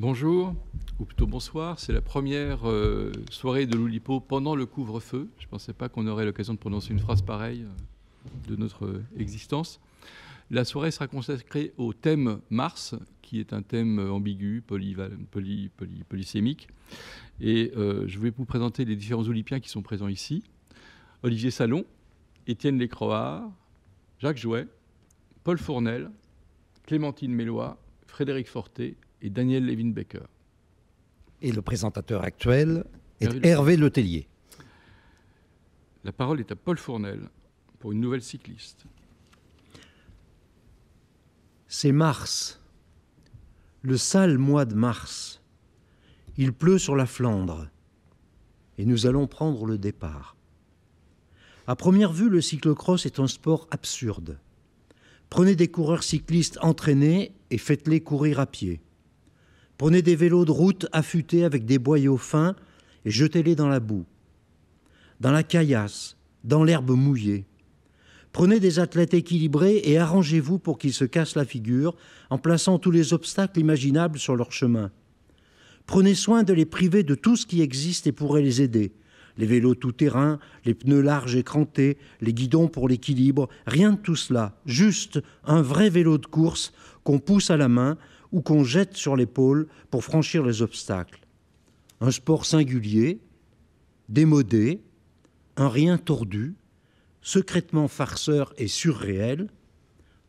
Bonjour, ou plutôt bonsoir. C'est la première euh, soirée de l'Oulipo pendant le couvre-feu. Je ne pensais pas qu'on aurait l'occasion de prononcer une phrase pareille euh, de notre euh, existence. La soirée sera consacrée au thème Mars, qui est un thème ambigu, polyvalent, poly, polysémique. Et je vais vous présenter les différents Oulipiens qui sont présents ici. Olivier Salon, Étienne Lécroard, Jacques Jouet, Paul Fournel, Clémentine Mélois, Frédéric Forté, et Daniel Levin becker Et le présentateur actuel est Hervé, Hervé Letellier. La parole est à Paul Fournel pour une nouvelle cycliste. C'est mars, le sale mois de mars. Il pleut sur la Flandre et nous allons prendre le départ. À première vue, le cyclocross est un sport absurde. Prenez des coureurs cyclistes entraînés et faites-les courir à pied. Prenez des vélos de route affûtés avec des boyaux fins et jetez-les dans la boue, dans la caillasse, dans l'herbe mouillée. Prenez des athlètes équilibrés et arrangez-vous pour qu'ils se cassent la figure en plaçant tous les obstacles imaginables sur leur chemin. Prenez soin de les priver de tout ce qui existe et pourrait les aider. Les vélos tout-terrain, les pneus larges et crantés, les guidons pour l'équilibre, rien de tout cela. Juste un vrai vélo de course qu'on pousse à la main, ou qu'on jette sur l'épaule pour franchir les obstacles. Un sport singulier, démodé, un rien tordu, secrètement farceur et surréel,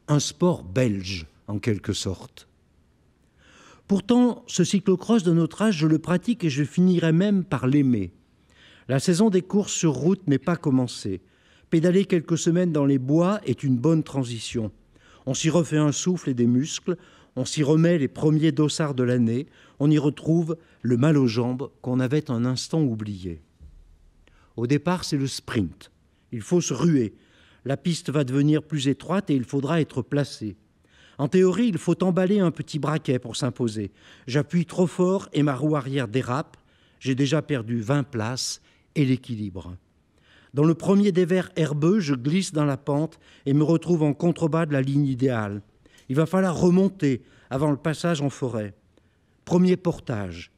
un sport belge en quelque sorte. Pourtant, ce cyclocross de notre âge, je le pratique et je finirai même par l'aimer. La saison des courses sur route n'est pas commencée. Pédaler quelques semaines dans les bois est une bonne transition. On s'y refait un souffle et des muscles, on s'y remet les premiers dossards de l'année, on y retrouve le mal aux jambes qu'on avait un instant oublié. Au départ, c'est le sprint. Il faut se ruer. La piste va devenir plus étroite et il faudra être placé. En théorie, il faut emballer un petit braquet pour s'imposer. J'appuie trop fort et ma roue arrière dérape. J'ai déjà perdu 20 places et l'équilibre. Dans le premier dévers herbeux, je glisse dans la pente et me retrouve en contrebas de la ligne idéale. Il va falloir remonter avant le passage en forêt. Premier portage.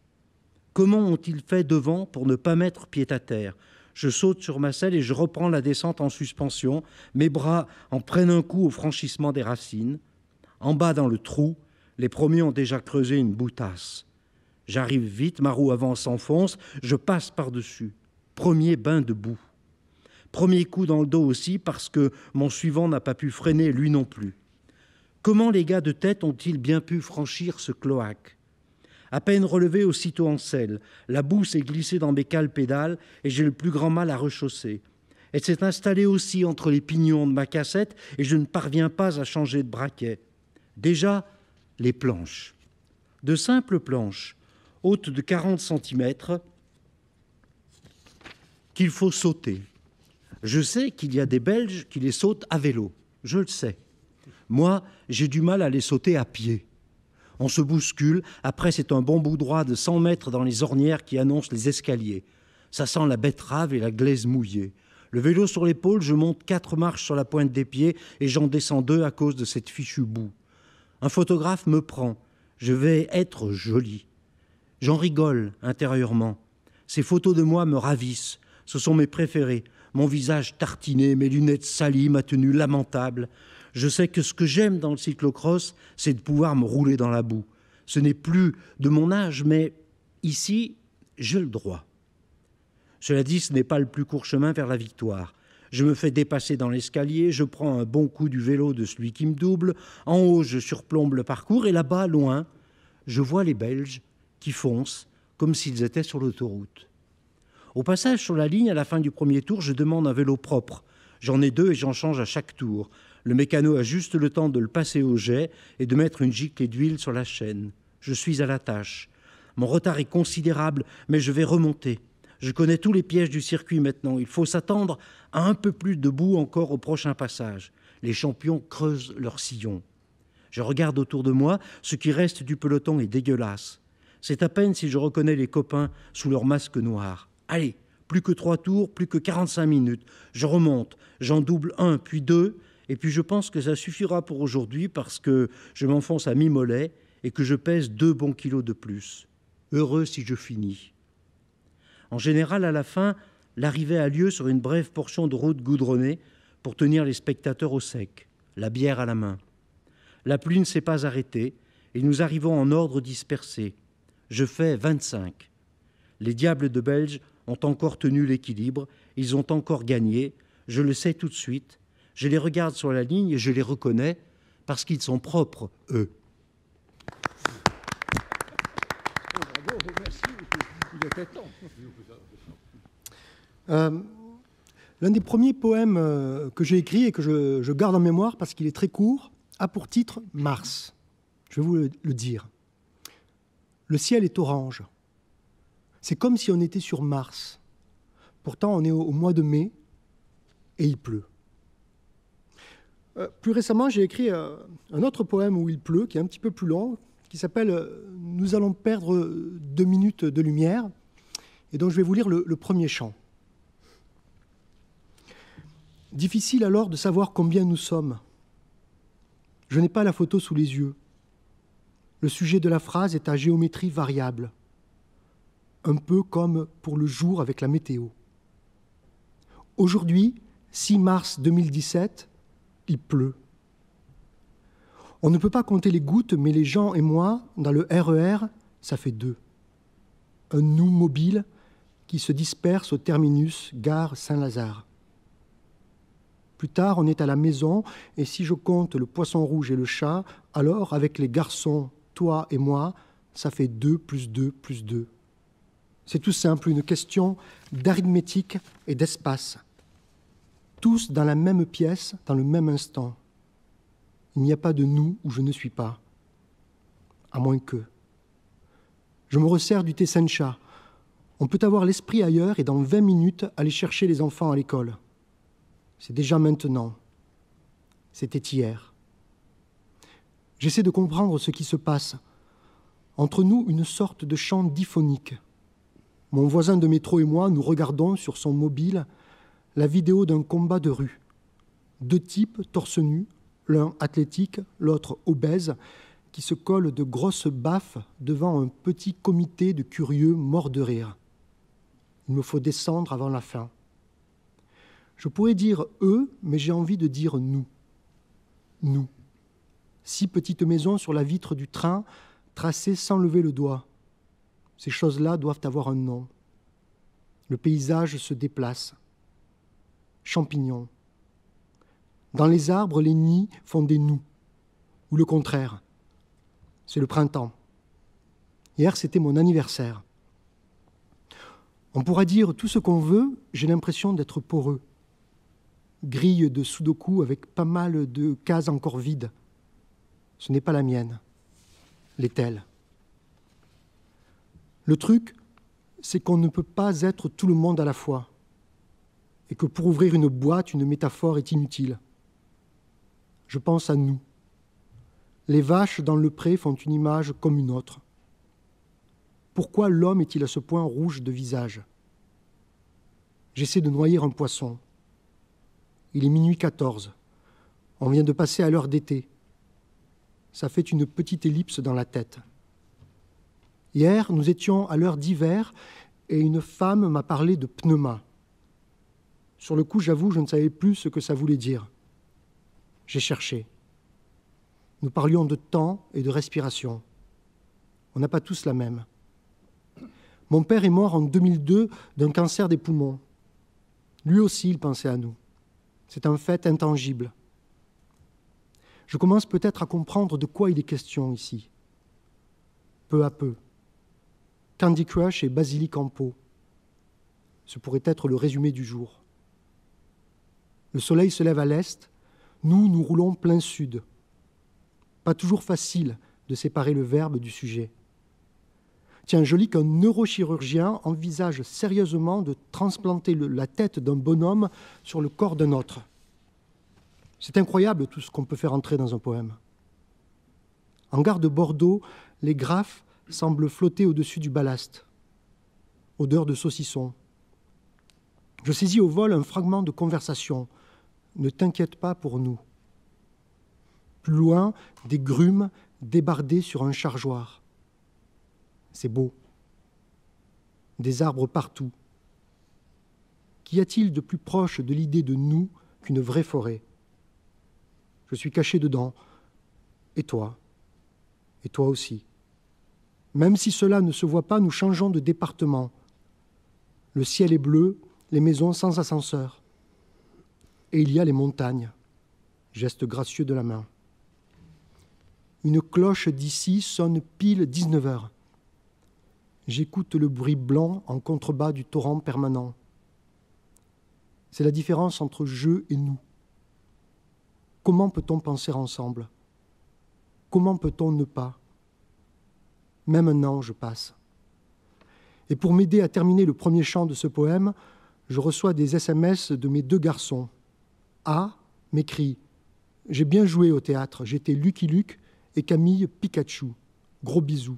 Comment ont-ils fait devant pour ne pas mettre pied à terre Je saute sur ma selle et je reprends la descente en suspension. Mes bras en prennent un coup au franchissement des racines. En bas dans le trou, les premiers ont déjà creusé une boutasse. J'arrive vite, ma roue avant s'enfonce, je passe par-dessus. Premier bain de boue. Premier coup dans le dos aussi parce que mon suivant n'a pas pu freiner lui non plus. Comment les gars de tête ont-ils bien pu franchir ce cloaque À peine relevé aussitôt en selle, la boue s'est glissée dans mes cales pédales et j'ai le plus grand mal à rechausser. Elle s'est installée aussi entre les pignons de ma cassette et je ne parviens pas à changer de braquet. Déjà, les planches. De simples planches, hautes de 40 cm, qu'il faut sauter. Je sais qu'il y a des Belges qui les sautent à vélo. Je le sais. Moi, j'ai du mal à les sauter à pied. On se bouscule, après c'est un bon bout droit de 100 mètres dans les ornières qui annoncent les escaliers. Ça sent la betterave et la glaise mouillée. Le vélo sur l'épaule, je monte quatre marches sur la pointe des pieds et j'en descends deux à cause de cette fichue boue. Un photographe me prend. Je vais être joli. J'en rigole intérieurement. Ces photos de moi me ravissent. Ce sont mes préférés. Mon visage tartiné, mes lunettes salies, ma tenue lamentable. Je sais que ce que j'aime dans le cyclocross, c'est de pouvoir me rouler dans la boue. Ce n'est plus de mon âge, mais ici, j'ai le droit. Cela dit, ce n'est pas le plus court chemin vers la victoire. Je me fais dépasser dans l'escalier, je prends un bon coup du vélo de celui qui me double, en haut je surplombe le parcours et là-bas, loin, je vois les Belges qui foncent comme s'ils étaient sur l'autoroute. Au passage sur la ligne, à la fin du premier tour, je demande un vélo propre. J'en ai deux et j'en change à chaque tour. Le mécano a juste le temps de le passer au jet et de mettre une giclée d'huile sur la chaîne. Je suis à la tâche. Mon retard est considérable, mais je vais remonter. Je connais tous les pièges du circuit maintenant. Il faut s'attendre à un peu plus de boue encore au prochain passage. Les champions creusent leur sillon. Je regarde autour de moi. Ce qui reste du peloton est dégueulasse. C'est à peine si je reconnais les copains sous leur masque noir. Allez, plus que trois tours, plus que 45 minutes. Je remonte. J'en double un, puis deux. Et puis je pense que ça suffira pour aujourd'hui parce que je m'enfonce à mi-mollet et que je pèse deux bons kilos de plus. Heureux si je finis. En général, à la fin, l'arrivée a lieu sur une brève portion de route goudronnée pour tenir les spectateurs au sec, la bière à la main. La pluie ne s'est pas arrêtée et nous arrivons en ordre dispersé. Je fais 25. Les diables de Belge ont encore tenu l'équilibre, ils ont encore gagné, je le sais tout de suite, je les regarde sur la ligne et je les reconnais parce qu'ils sont propres, eux. Euh, l'un des premiers poèmes euh, que j'ai écrit et que je, garde en mémoire parce qu'il est très court a pour titre Mars. Je vais vous le, dire. Le ciel est orange. C'est comme si on était sur Mars. Pourtant, on est au mois de mai et il pleut. Euh, plus récemment, j'ai écrit euh, un autre poème où il pleut, qui est un petit peu plus long, qui s'appelle euh, Nous allons perdre deux minutes de lumière, et dont je vais vous lire le, le premier chant. Difficile alors de savoir combien nous sommes. Je n'ai pas la photo sous les yeux. Le sujet de la phrase est à géométrie variable, un peu comme pour le jour avec la météo. Aujourd'hui, 6 mars 2017, il pleut. On ne peut pas compter les gouttes, mais les gens et moi, dans le RER, e ça fait deux. Un nous mobile qui se disperse au terminus, gare Saint-Lazare. Plus tard, on est à la maison, et si je compte le poisson rouge et le chat, alors avec les garçons, toi et moi, ça fait deux plus deux plus deux. C'est tout simple, une question d'arithmétique et d'espace tous dans la même pièce, dans le même instant. Il n'y a pas de nous où je ne suis pas, à moins que. Je me resserre du Tessencha. On peut avoir l'esprit ailleurs et dans 20 minutes aller chercher les enfants à l'école. C'est déjà maintenant. C'était hier. J'essaie de comprendre ce qui se passe. Entre nous, une sorte de chant diphonique. Mon voisin de métro et moi, nous regardons sur son mobile la vidéo d'un combat de rue. Deux types torse nus, l'un athlétique, l'autre obèse, qui se collent de grosses baffes devant un petit comité de curieux morts de rire. Il me faut descendre avant la fin. Je pourrais dire eux, mais j'ai envie de dire nous. Nous. Six petites maisons sur la vitre du train, tracées sans lever le doigt. Ces choses-là doivent avoir un nom. Le paysage se déplace champignons. Dans les arbres, les nids font des nous, ou le contraire. C'est le printemps. Hier, c'était mon anniversaire. On pourra dire tout ce qu'on veut, j'ai l'impression d'être poreux. Grille de sudoku avec pas mal de cases encore vides. Ce n'est pas la mienne. Les elle Le truc, c'est qu'on ne peut pas être tout le monde à la fois et que pour ouvrir une boîte, une métaphore est inutile. Je pense à nous. Les vaches dans le pré font une image comme une autre. Pourquoi l'homme est-il à ce point rouge de visage J'essaie de noyer un poisson. Il est minuit 14. On vient de passer à l'heure d'été. Ça fait une petite ellipse dans la tête. Hier, nous étions à l'heure d'hiver et une femme m'a parlé de pneuma. Sur le coup, j'avoue, je ne savais plus ce que ça voulait dire. J'ai cherché. Nous parlions de temps et de respiration. On n'a pas tous la même. Mon père est mort en 2002 d'un cancer des poumons. Lui aussi, il pensait à nous. C'est un fait intangible. Je commence peut-être à comprendre de quoi il est question ici. Peu à peu. Candy Crush et Basilic en pot. Ce pourrait être le résumé du jour. Le soleil se lève à l'est, nous, nous roulons plein sud. Pas toujours facile de séparer le verbe du sujet. Tiens, je lis qu'un neurochirurgien envisage sérieusement de transplanter la tête d'un bonhomme sur le corps d'un autre. C'est incroyable tout ce qu'on peut faire entrer dans un poème. En gare de Bordeaux, les graphes semblent flotter au-dessus du ballast. Odeur de saucisson. Je saisis au vol un fragment de conversation ne t'inquiète pas pour nous. Plus loin, des grumes débardées sur un chargeoir. C'est beau. Des arbres partout. Qu'y a-t-il de plus proche de l'idée de nous qu'une vraie forêt Je suis caché dedans. Et toi Et toi aussi. Même si cela ne se voit pas, nous changeons de département. Le ciel est bleu, les maisons sans ascenseur. Et il y a les montagnes, geste gracieux de la main. Une cloche d'ici sonne pile 19 heures. J'écoute le bruit blanc en contrebas du torrent permanent. C'est la différence entre je et nous. Comment peut-on penser ensemble Comment peut-on ne pas Même un an, je passe. Et pour m'aider à terminer le premier chant de ce poème, je reçois des SMS de mes deux garçons, a m'écrit J'ai bien joué au théâtre, j'étais Lucky Luke et Camille Pikachu. Gros bisous.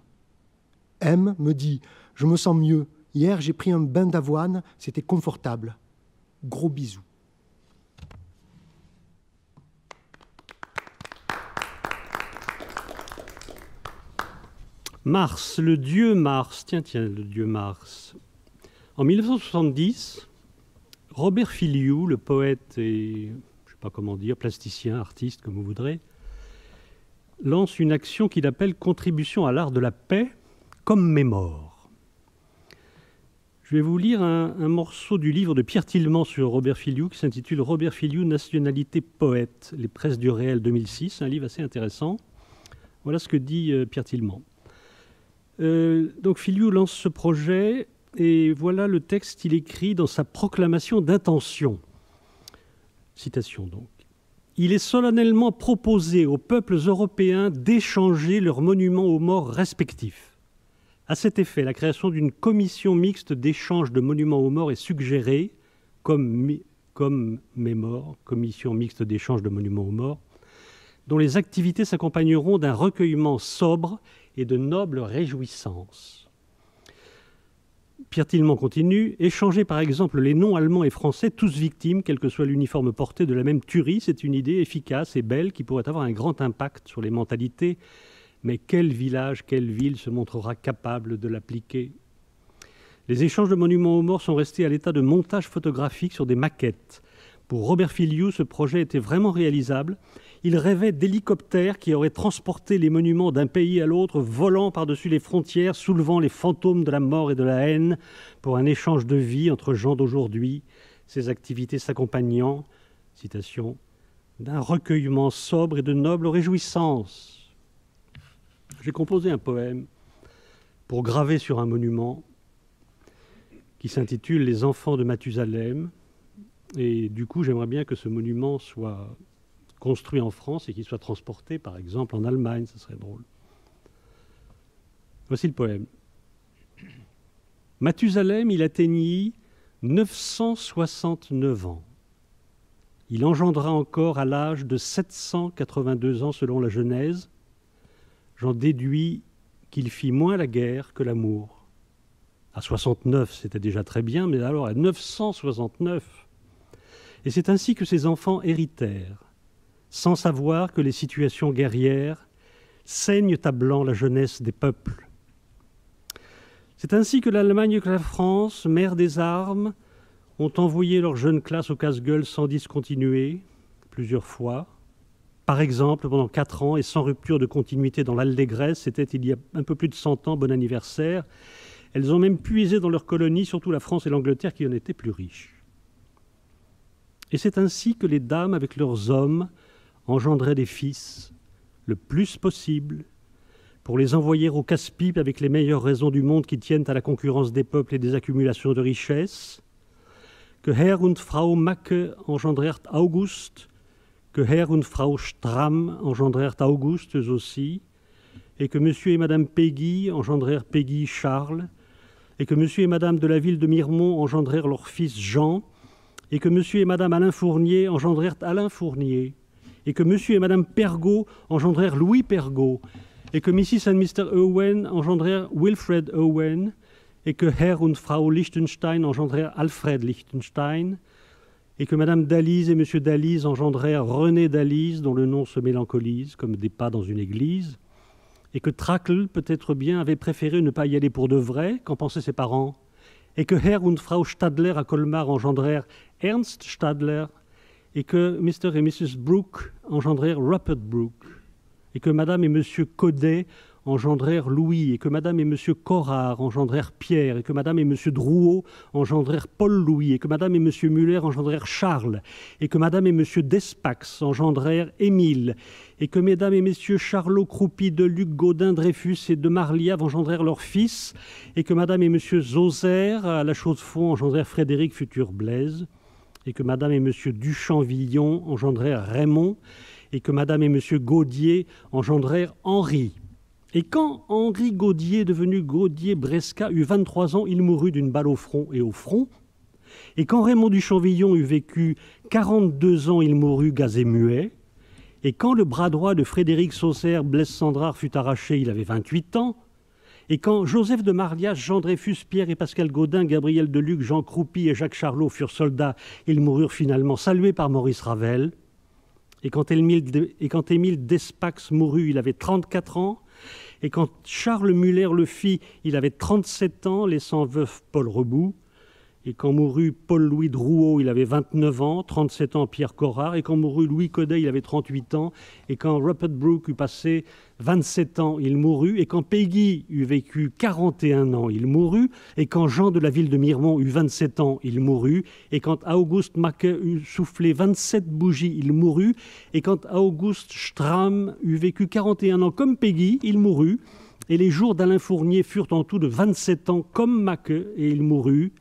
M me dit Je me sens mieux. Hier, j'ai pris un bain d'avoine, c'était confortable. Gros bisous. Mars, le dieu Mars, tiens, tiens, le dieu Mars. En 1970, Robert Filiou, le poète et, je ne sais pas comment dire, plasticien, artiste, comme vous voudrez, lance une action qu'il appelle Contribution à l'art de la paix comme mémoire. Je vais vous lire un, morceau du livre de Pierre Tillement sur Robert Filiou qui s'intitule Robert Filiou, Nationalité poète, les presses du réel 2006, un livre assez intéressant. Voilà ce que dit euh, Pierre Tillemans. Euh, donc Filiou lance ce projet et voilà le texte qu'il écrit dans sa proclamation d'intention. Citation donc. Il est solennellement proposé aux peuples européens d'échanger leurs monuments aux morts respectifs. À cet effet, la création d'une commission mixte d'échange de monuments aux morts est suggérée comme, comme commission mixte d'échange de monuments aux morts, dont les activités s'accompagneront d'un recueillement sobre et de nobles réjouissances. Pierre Tillemont continue. Échanger par exemple les noms allemands et français, tous victimes, quel que soit l'uniforme porté, de la même tuerie, c'est une idée efficace et belle qui pourrait avoir un grand impact sur les mentalités. Mais quel village, quelle ville se montrera capable de l'appliquer Les échanges de monuments aux morts sont restés à l'état de montage photographique sur des maquettes. Pour Robert Filiou, ce projet était vraiment réalisable il rêvait d'hélicoptères qui auraient transporté les monuments d'un pays à l'autre, volant par-dessus les frontières, soulevant les fantômes de la mort et de la haine pour un échange de vie entre gens d'aujourd'hui, ces activités s'accompagnant, citation, d'un recueillement sobre et de nobles réjouissances. J'ai composé un poème pour graver sur un monument qui s'intitule Les enfants de Mathusalem. Et du coup, j'aimerais bien que ce monument soit construit en France et qu'il soit transporté, par exemple, en Allemagne. Ce serait drôle. Voici le poème. Mathusalem, il atteignit 969 ans. Il engendra encore à l'âge de 782 ans selon la Genèse. J'en déduis qu'il fit moins la guerre que l'amour. À 69, c'était déjà très bien, mais alors à 969. Et c'est ainsi que ses enfants héritèrent sans savoir que les situations guerrières saignent à blanc la jeunesse des peuples. C'est ainsi que l'Allemagne et la France, mère des armes, ont envoyé leurs jeunes classes au casse-gueule sans discontinuer, plusieurs fois. Par exemple, pendant quatre ans et sans rupture de continuité dans l'Allégresse, c'était il y a un peu plus de 100 ans, bon anniversaire. Elles ont même puisé dans leurs colonies, surtout la France et l'Angleterre qui en étaient plus riches. Et c'est ainsi que les dames, avec leurs hommes, engendrer des fils le plus possible pour les envoyer au casse-pipe avec les meilleures raisons du monde qui tiennent à la concurrence des peuples et des accumulations de richesses, que Herr und Frau Macke engendrèrent Auguste, que Herr und Frau Stram engendrèrent Auguste aussi, et que Monsieur et Madame Peggy engendrèrent Peggy Charles, et que Monsieur et Madame de la ville de Mirmont engendrèrent leur fils Jean, et que Monsieur et Madame Alain Fournier engendrèrent Alain Fournier, et que monsieur et madame Pergaud engendrèrent Louis Pergaud, et que Mrs. and Mr. Owen engendrèrent Wilfred Owen, et que Herr und Frau Liechtenstein engendrèrent Alfred Liechtenstein, et que Madame Dalise et Monsieur Dalise engendrèrent René Dalise, dont le nom se mélancolise comme des pas dans une église, et que Tracle peut-être bien, avait préféré ne pas y aller pour de vrai, qu'en pensaient ses parents, et que Herr und Frau Stadler à Colmar engendrèrent Ernst Stadler et que Mr. et Mrs. Brooke engendrèrent Rupert Brooke, et que Madame et Monsieur Codet engendrèrent Louis, et que Madame et Monsieur Corrard engendrèrent Pierre, et que Madame et Monsieur Drouot engendrèrent Paul-Louis, et que Madame et Monsieur Muller engendrèrent Charles, et que Madame et Monsieur Despax engendrèrent Émile, et que Mesdames et Messieurs Charlot, de luc Gaudin, Dreyfus et de Marliave engendrèrent leurs fils, et que Madame et Monsieur Zoser, à la chaux de engendrèrent Frédéric, futur Blaise, et que Madame et Monsieur Duchamp-Villon engendrèrent Raymond, et que Madame et Monsieur Gaudier engendrèrent Henri. Et quand Henri Gaudier, devenu Gaudier-Bresca, eut 23 ans, il mourut d'une balle au front et au front. Et quand Raymond Duchamp-Villon eut vécu 42 ans, il mourut gazé et muet. Et quand le bras droit de Frédéric Saucer, Blaise Sandrard, fut arraché, il avait 28 ans. Et quand Joseph de Marlias, Jean Dreyfus, Pierre et Pascal Gaudin, Gabriel Deluc, Jean Croupy et Jacques Charlot furent soldats, ils moururent finalement salués par Maurice Ravel. Et quand Émile, Despax mourut, il avait 34 ans. Et quand Charles Muller le fit, il avait 37 ans, laissant veuf Paul Rebout. Et quand mourut Paul-Louis Drouot, il avait 29 ans, 37 ans Pierre Corrard. Et quand mourut Louis Codet, il avait 38 ans. Et quand Rupert Brooke eut passé 27 ans, il mourut. Et quand Peggy eut vécu 41 ans, il mourut. Et quand Jean de la ville de Mirmont eut 27 ans, il mourut. Et quand Auguste Maquet eut soufflé 27 bougies, il mourut. Et quand Auguste Stram eut vécu 41 ans comme Peggy, il mourut. Et les jours d'Alain Fournier furent en tout de 27 ans comme Maquet, et il mourut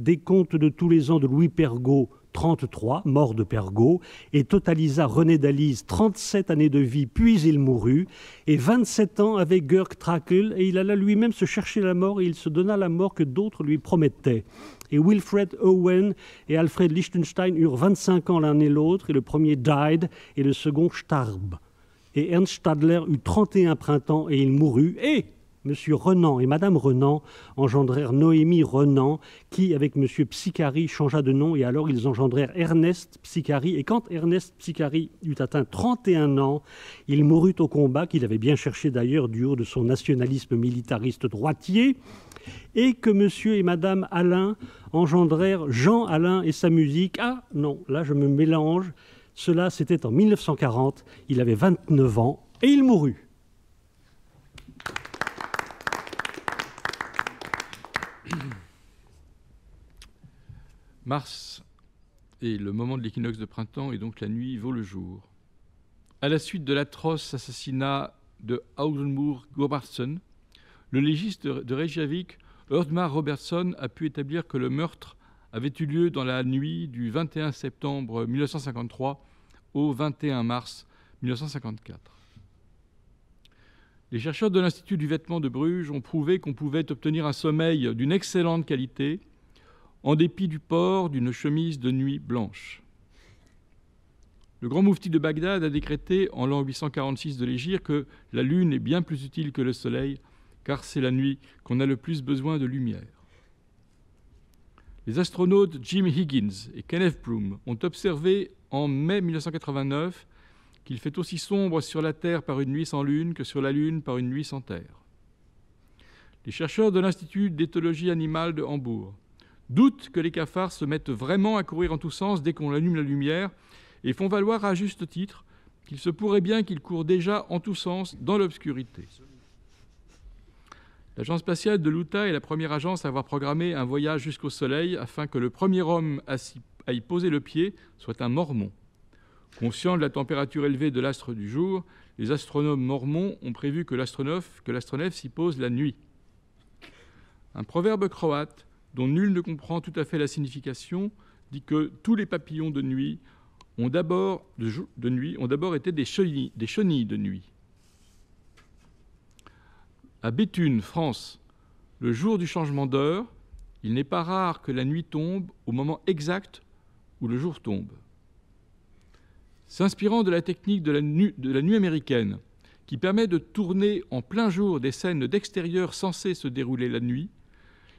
décompte de tous les ans de Louis Pergaud, 33, mort de Pergaud, et totalisa René Dalise 37 années de vie, puis il mourut, et 27 ans avec Görg Trakl, et il alla lui-même se chercher la mort, et il se donna la mort que d'autres lui promettaient. Et Wilfred Owen et Alfred Liechtenstein eurent 25 ans l'un et l'autre, et le premier died, et le second starb. Et Ernst Stadler eut 31 printemps, et il mourut, et Monsieur Renan et Madame Renan engendrèrent Noémie Renan, qui, avec Monsieur Psychari, changea de nom, et alors ils engendrèrent Ernest Psychari. Et quand Ernest Psychari eut atteint 31 ans, il mourut au combat, qu'il avait bien cherché d'ailleurs du haut de son nationalisme militariste droitier, et que Monsieur et Madame Alain engendrèrent Jean Alain et sa musique. Ah non, là je me mélange. Cela, c'était en 1940, il avait 29 ans, et il mourut. Mars est le moment de l'équinoxe de printemps et donc la nuit vaut le jour. À la suite de l'atroce assassinat de Audenburg Gobartsen, le légiste de Reykjavik, Erdmar Robertson, a pu établir que le meurtre avait eu lieu dans la nuit du 21 septembre 1953 au 21 mars 1954. Les chercheurs de l'Institut du vêtement de Bruges ont prouvé qu'on pouvait obtenir un sommeil d'une excellente qualité en dépit du port d'une chemise de nuit blanche. Le grand mufti de Bagdad a décrété en l'an 846 de l'Égypte que la lune est bien plus utile que le soleil, car c'est la nuit qu'on a le plus besoin de lumière. Les astronautes Jim Higgins et Kenneth Broom ont observé en mai 1989 qu'il fait aussi sombre sur la Terre par une nuit sans lune que sur la Lune par une nuit sans Terre. Les chercheurs de l'Institut d'éthologie animale de Hambourg doutent que les cafards se mettent vraiment à courir en tous sens dès qu'on allume la lumière, et font valoir à juste titre qu'il se pourrait bien qu'ils courent déjà en tous sens dans l'obscurité. L'agence spatiale de Luta est la première agence à avoir programmé un voyage jusqu'au Soleil afin que le premier homme à y poser le pied soit un mormon. Conscient de la température élevée de l'astre du jour, les astronomes mormons ont prévu que l'astronef s'y pose la nuit. Un proverbe croate dont nul ne comprend tout à fait la signification, dit que tous les papillons de nuit ont d'abord de, nuit ont d'abord été des chenilles, des chenilles de nuit. À Béthune, France, le jour du changement d'heure, il n'est pas rare que la nuit tombe au moment exact où le jour tombe. S'inspirant de la technique de la nuit américaine, qui permet de tourner en plein jour des scènes d'extérieur censées se dérouler la nuit,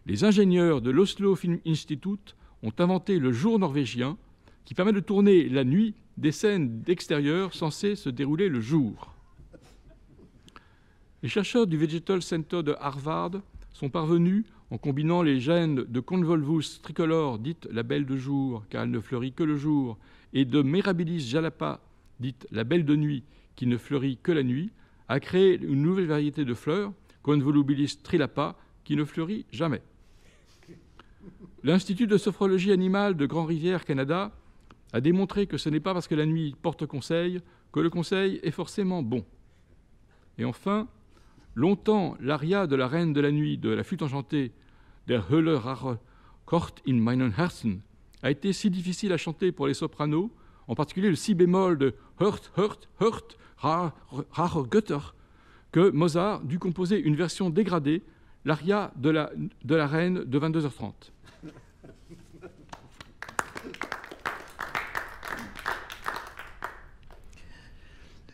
les ingénieurs de l'Oslo Film Institute ont inventé le jour norvégien qui permet de tourner la nuit des scènes d'extérieur censées se dérouler le jour. Les chercheurs du Vegetal Center de Harvard sont parvenus, en combinant les gènes de Convolvulus tricolor, dite la belle de jour, car elle ne fleurit que le jour, et de Mirabilis jalapa, dite la belle de nuit, qui ne fleurit que la nuit, à créer une nouvelle variété de fleurs, Convolubilis trilapa, qui ne fleurit jamais. L'Institut de sophrologie animale de Grand-Rivière, Canada, a démontré que ce n'est pas parce que la nuit porte conseil que le conseil est forcément bon. Et enfin, longtemps, l'aria de la reine de la nuit de la flûte enchantée Der Hölle rache, Kort in meinen Herzen a été si difficile à chanter pour les sopranos, en particulier le si bémol de Hurt, Hurt, Hört, rache, Götter, que Mozart dut composer une version dégradée l'aria de la, de la reine de 22h30.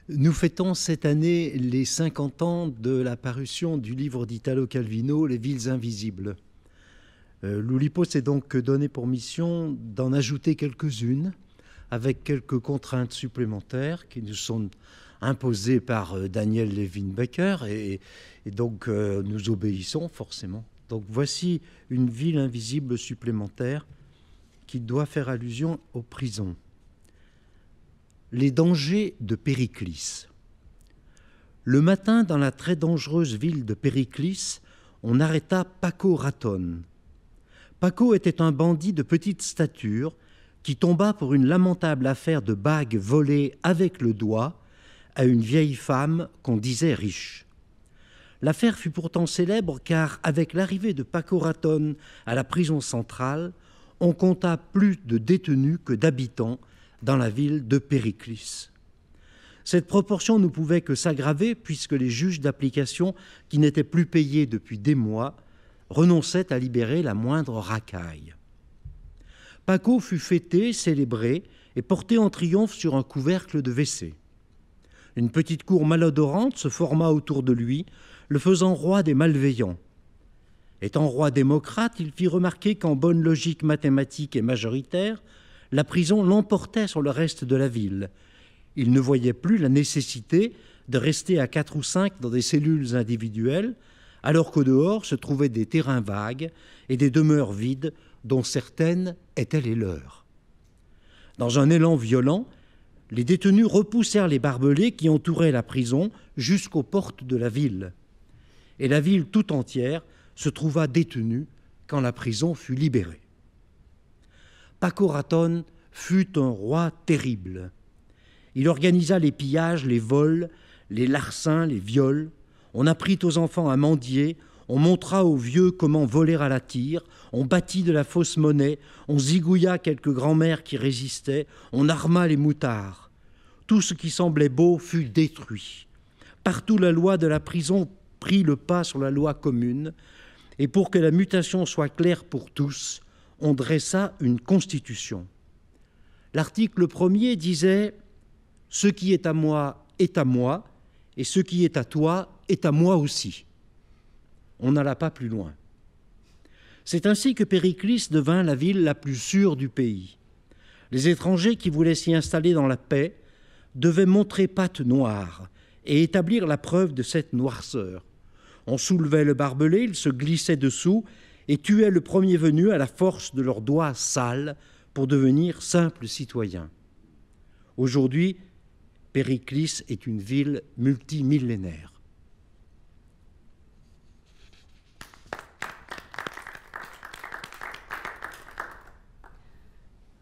Nous fêtons cette année les 50 ans de la parution du livre d'Italo Calvino, Les villes invisibles. Euh, L'Oulipo s'est donc donné pour mission d'en ajouter quelques-unes, avec quelques contraintes supplémentaires qui nous sont imposé par euh, Daniel Levin-Becker, et, donc euh, nous obéissons forcément. Donc voici une ville invisible supplémentaire qui doit faire allusion aux prisons. Les dangers de Périclis. Le matin, dans la très dangereuse ville de Périclis, on arrêta Paco Raton. Paco était un bandit de petite stature qui tomba pour une lamentable affaire de bagues volée avec le doigt à une vieille femme qu'on disait riche. L'affaire fut pourtant célèbre car, avec l'arrivée de Paco Raton à la prison centrale, on compta plus de détenus que d'habitants dans la ville de Périclis. Cette proportion ne pouvait que s'aggraver puisque les juges d'application, qui n'étaient plus payés depuis des mois, renonçaient à libérer la moindre racaille. Paco fut fêté, célébré et porté en triomphe sur un couvercle de WC. Une petite cour malodorante se forma autour de lui, le faisant roi des malveillants. Étant roi démocrate, il fit remarquer qu'en bonne logique mathématique et majoritaire, la prison l'emportait sur le reste de la ville. Il ne voyait plus la nécessité de rester à quatre ou cinq dans des cellules individuelles, alors qu'au dehors se trouvaient des terrains vagues et des demeures vides dont certaines étaient les leurs. Dans un élan violent, les détenus repoussèrent les barbelés qui entouraient la prison jusqu'aux portes de la ville. Et la ville tout entière se trouva détenue quand la prison fut libérée. Paco fut un roi terrible. Il organisa les pillages, les vols, les larcins, les viols. On apprit aux enfants à mendier, on montra aux vieux comment voler à la tire, on bâtit de la fausse monnaie, on zigouilla quelques grands-mères qui résistaient, on arma les moutards. Tout ce qui semblait beau fut détruit. Partout la loi de la prison prit le pas sur la loi commune, et pour que la mutation soit claire pour tous, on dressa une constitution. L'article premier disait Ce qui est à moi est à moi, et ce qui est à toi est à moi aussi. On n'alla pas plus loin. C'est ainsi que Périclis devint la ville la plus sûre du pays. Les étrangers qui voulaient s'y installer dans la paix devaient montrer patte noire et établir la preuve de cette noirceur. On soulevait le barbelé, il se glissait dessous et tuaient le premier venu à la force de leurs doigts sales pour devenir simples citoyens. Aujourd'hui, Périclis est une ville multimillénaire.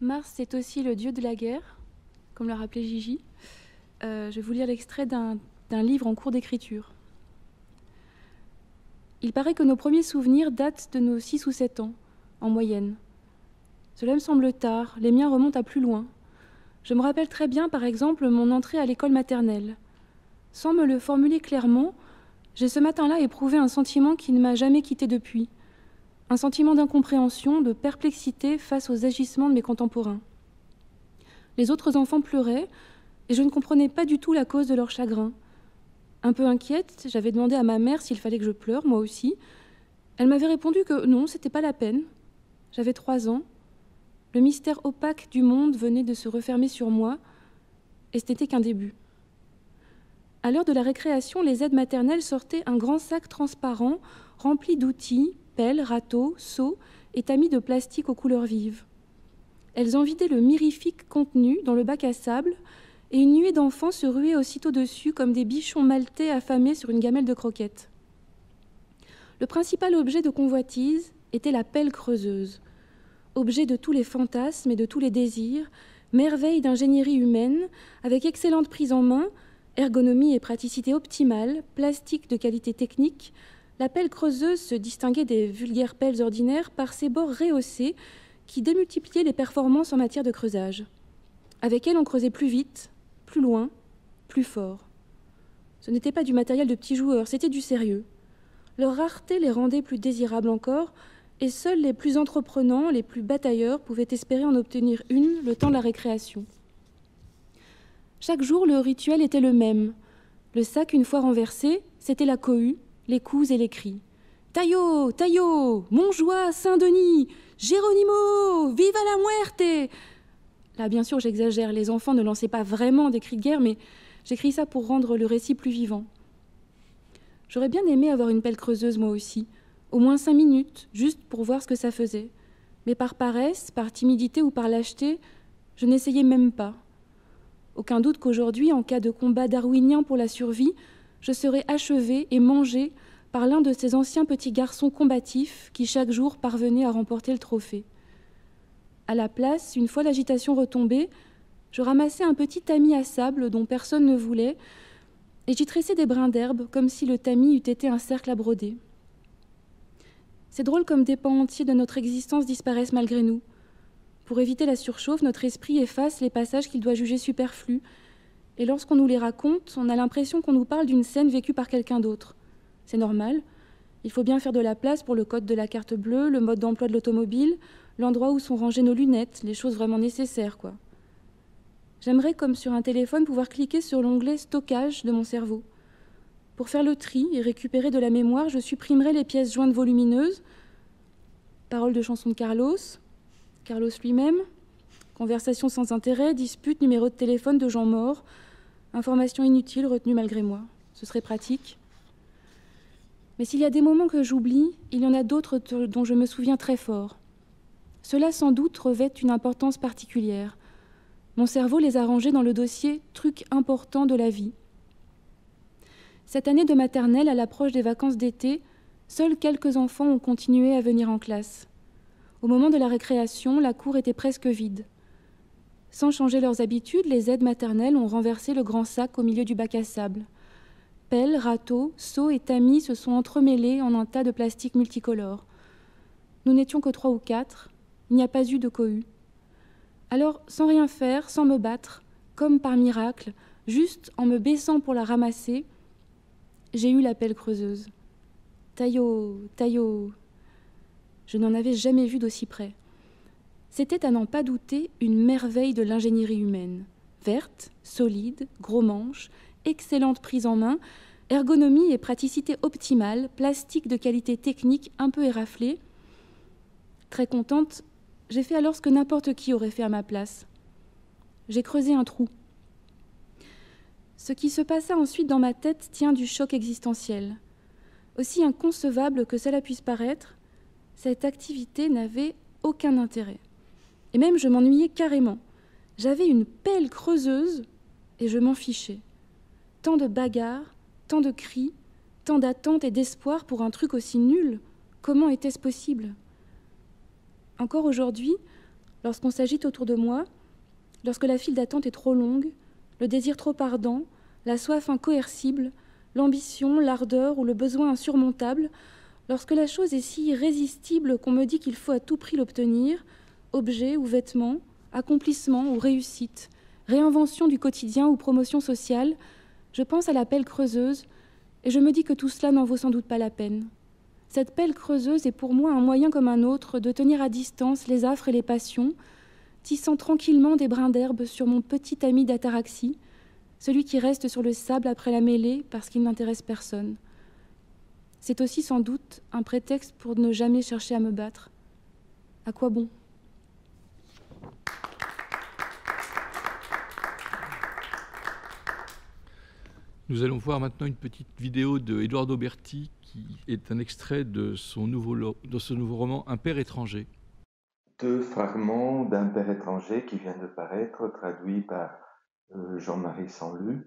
Mars est aussi le dieu de la guerre, comme l'a rappelé Gigi. Euh, je vais vous lire l'extrait d'un livre en cours d'écriture. Il paraît que nos premiers souvenirs datent de nos 6 ou 7 ans, en moyenne. Cela me semble tard, les miens remontent à plus loin. Je me rappelle très bien, par exemple, mon entrée à l'école maternelle. Sans me le formuler clairement, j'ai ce matin-là éprouvé un sentiment qui ne m'a jamais quitté depuis un sentiment d'incompréhension, de perplexité face aux agissements de mes contemporains. Les autres enfants pleuraient et je ne comprenais pas du tout la cause de leur chagrin. Un peu inquiète, j'avais demandé à ma mère s'il fallait que je pleure, moi aussi. Elle m'avait répondu que non, c'était pas la peine. J'avais trois ans. Le mystère opaque du monde venait de se refermer sur moi, et ce n'était qu'un début. À l'heure de la récréation, les aides maternelles sortaient un grand sac transparent rempli d'outils, pelles, râteaux, seaux et tamis de plastique aux couleurs vives. Elles ont vidé le mirifique contenu dans le bac à sable, et une nuée d'enfants se ruait aussitôt dessus comme des bichons maltais affamés sur une gamelle de croquettes. Le principal objet de convoitise était la pelle creuseuse, objet de tous les fantasmes et de tous les désirs, merveille d'ingénierie humaine, avec excellente prise en main, ergonomie et praticité optimale, plastique de qualité technique, la pelle creuseuse se distinguait des vulgaires pelles ordinaires par ses bords rehaussés qui démultipliaient les performances en matière de creusage. Avec elle, on creusait plus vite, plus loin, plus fort. Ce n'était pas du matériel de petits joueurs, c'était du sérieux. Leur rareté les rendait plus désirables encore, et seuls les plus entreprenants, les plus batailleurs pouvaient espérer en obtenir une le temps de la récréation. Chaque jour, le rituel était le même. Le sac, une fois renversé, c'était la cohue, les coups et les cris. Taillot, Taillot, Montjoie, Saint-Denis, Géronimo, viva la muerte Là, bien sûr, j'exagère, les enfants ne lançaient pas vraiment des cris de guerre, mais j'écris ça pour rendre le récit plus vivant. J'aurais bien aimé avoir une pelle creuseuse moi aussi, au moins cinq minutes, juste pour voir ce que ça faisait. Mais par paresse, par timidité ou par lâcheté, je n'essayais même pas. Aucun doute qu'aujourd'hui, en cas de combat darwinien pour la survie, je serais achevé et mangé par l'un de ces anciens petits garçons combatifs qui chaque jour parvenaient à remporter le trophée. À la place, une fois l'agitation retombée, je ramassais un petit tamis à sable dont personne ne voulait, et j'y tressais des brins d'herbe comme si le tamis eût été un cercle à broder. C'est drôle comme des pans entiers de notre existence disparaissent malgré nous. Pour éviter la surchauffe, notre esprit efface les passages qu'il doit juger superflus et lorsqu'on nous les raconte, on a l'impression qu'on nous parle d'une scène vécue par quelqu'un d'autre. C'est normal. Il faut bien faire de la place pour le code de la carte bleue, le mode d'emploi de l'automobile, l'endroit où sont rangées nos lunettes, les choses vraiment nécessaires, quoi. J'aimerais, comme sur un téléphone, pouvoir cliquer sur l'onglet Stockage de mon cerveau. Pour faire le tri et récupérer de la mémoire, je supprimerai les pièces jointes volumineuses, paroles de chanson de Carlos, Carlos lui-même, conversations sans intérêt, disputes, numéros de téléphone de gens morts, Information inutile retenue malgré moi. Ce serait pratique. Mais s'il y a des moments que j'oublie, il y en a d'autres dont je me souviens très fort. Cela sans doute revêt une importance particulière. Mon cerveau les a rangés dans le dossier Trucs importants de la vie. Cette année de maternelle, à l'approche des vacances d'été, seuls quelques enfants ont continué à venir en classe. Au moment de la récréation, la cour était presque vide. Sans changer leurs habitudes, les aides maternelles ont renversé le grand sac au milieu du bac à sable. Pelle, râteau, seau et tamis se sont entremêlés en un tas de plastique multicolore. Nous n'étions que trois ou quatre. Il n'y a pas eu de cohue. Alors, sans rien faire, sans me battre, comme par miracle, juste en me baissant pour la ramasser, j'ai eu la pelle creuseuse. Taillot, taillot. Je n'en avais jamais vu d'aussi près. C'était à n'en pas douter une merveille de l'ingénierie humaine. Verte, solide, gros manche, excellente prise en main, ergonomie et praticité optimale, plastique de qualité technique un peu éraflée. Très contente, j'ai fait alors ce que n'importe qui aurait fait à ma place. J'ai creusé un trou. Ce qui se passa ensuite dans ma tête tient du choc existentiel. Aussi inconcevable que cela puisse paraître, cette activité n'avait aucun intérêt. Et même, je m'ennuyais carrément. J'avais une pelle creuseuse et je m'en fichais. Tant de bagarres, tant de cris, tant d'attentes et d'espoir pour un truc aussi nul. Comment était-ce possible Encore aujourd'hui, lorsqu'on s'agite autour de moi, lorsque la file d'attente est trop longue, le désir trop ardent, la soif incoercible, l'ambition, l'ardeur ou le besoin insurmontable, lorsque la chose est si irrésistible qu'on me dit qu'il faut à tout prix l'obtenir, objets ou vêtements, accomplissement ou réussite, réinvention du quotidien ou promotion sociale, je pense à la pelle creuseuse et je me dis que tout cela n'en vaut sans doute pas la peine. Cette pelle creuseuse est pour moi un moyen comme un autre de tenir à distance les affres et les passions, tissant tranquillement des brins d'herbe sur mon petit ami d'ataraxie, celui qui reste sur le sable après la mêlée parce qu'il n'intéresse personne. C'est aussi sans doute un prétexte pour ne jamais chercher à me battre. À quoi bon Nous allons voir maintenant une petite vidéo de Eduardo Berti qui est un extrait de son nouveau, de ce nouveau roman Un père étranger. Deux fragments d'Un père étranger qui vient de paraître, traduit par euh, Jean-Marie Sanlu.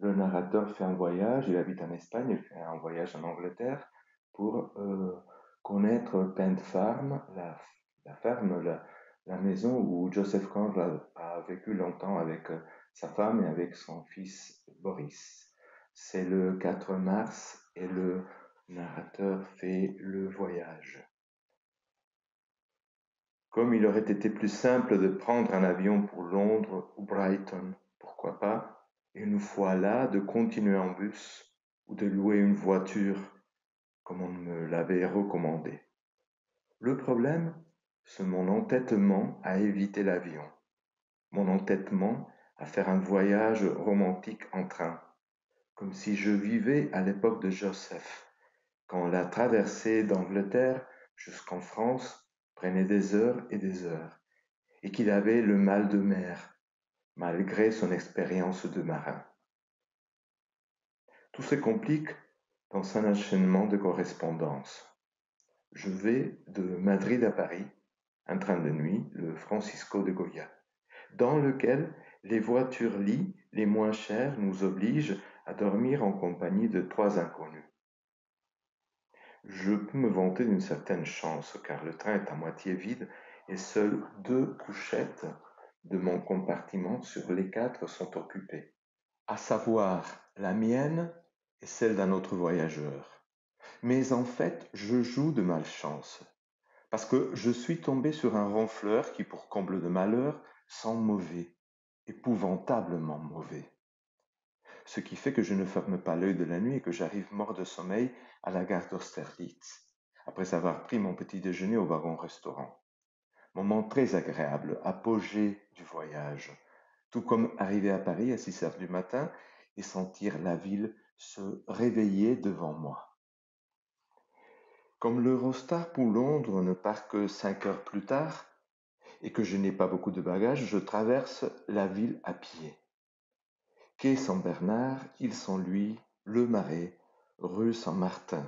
Le narrateur fait un voyage, il habite en Espagne, il fait un voyage en Angleterre pour euh, connaître Pent Farm, la, ferme, la, maison où Joseph Conrad a, vécu longtemps avec euh, sa femme et avec son fils Boris. C'est le 4 mars et le narrateur fait le voyage. Comme il aurait été plus simple de prendre un avion pour Londres ou Brighton, pourquoi pas, une fois là, de continuer en bus ou de louer une voiture, comme on me l'avait recommandé. Le problème, c'est mon entêtement à éviter l'avion, mon entêtement à faire un voyage romantique en train. Comme si je vivais à l'époque de Joseph, quand la traversée d'Angleterre jusqu'en France prenait des heures et des heures, et qu'il avait le mal de mer, malgré son expérience de marin. Tout se complique dans un enchaînement de correspondances. Je vais de Madrid à Paris, un train de nuit, le Francisco de Goya, dans lequel les voitures lits les moins chères nous obligent à dormir en compagnie de trois inconnus. Je peux me vanter d'une certaine chance, car le train est à moitié vide et seules deux couchettes de mon compartiment sur les quatre sont occupées, à savoir la mienne et celle d'un autre voyageur. Mais en fait, je joue de malchance, parce que je suis tombé sur un ronfleur qui, pour comble de malheur, sent mauvais, épouvantablement mauvais ce qui fait que je ne ferme pas l'œil de la nuit et que j'arrive mort de sommeil à la gare d'Austerlitz, après avoir pris mon petit déjeuner au wagon-restaurant. Moment très agréable, apogée du voyage, tout comme arriver à Paris à 6 heures du matin et sentir la ville se réveiller devant moi. Comme l'Eurostar pour Londres ne part que 5 heures plus tard, et que je n'ai pas beaucoup de bagages, je traverse la ville à pied. Quai Saint-Bernard, ils sont lui, Le Marais, rue Saint-Martin.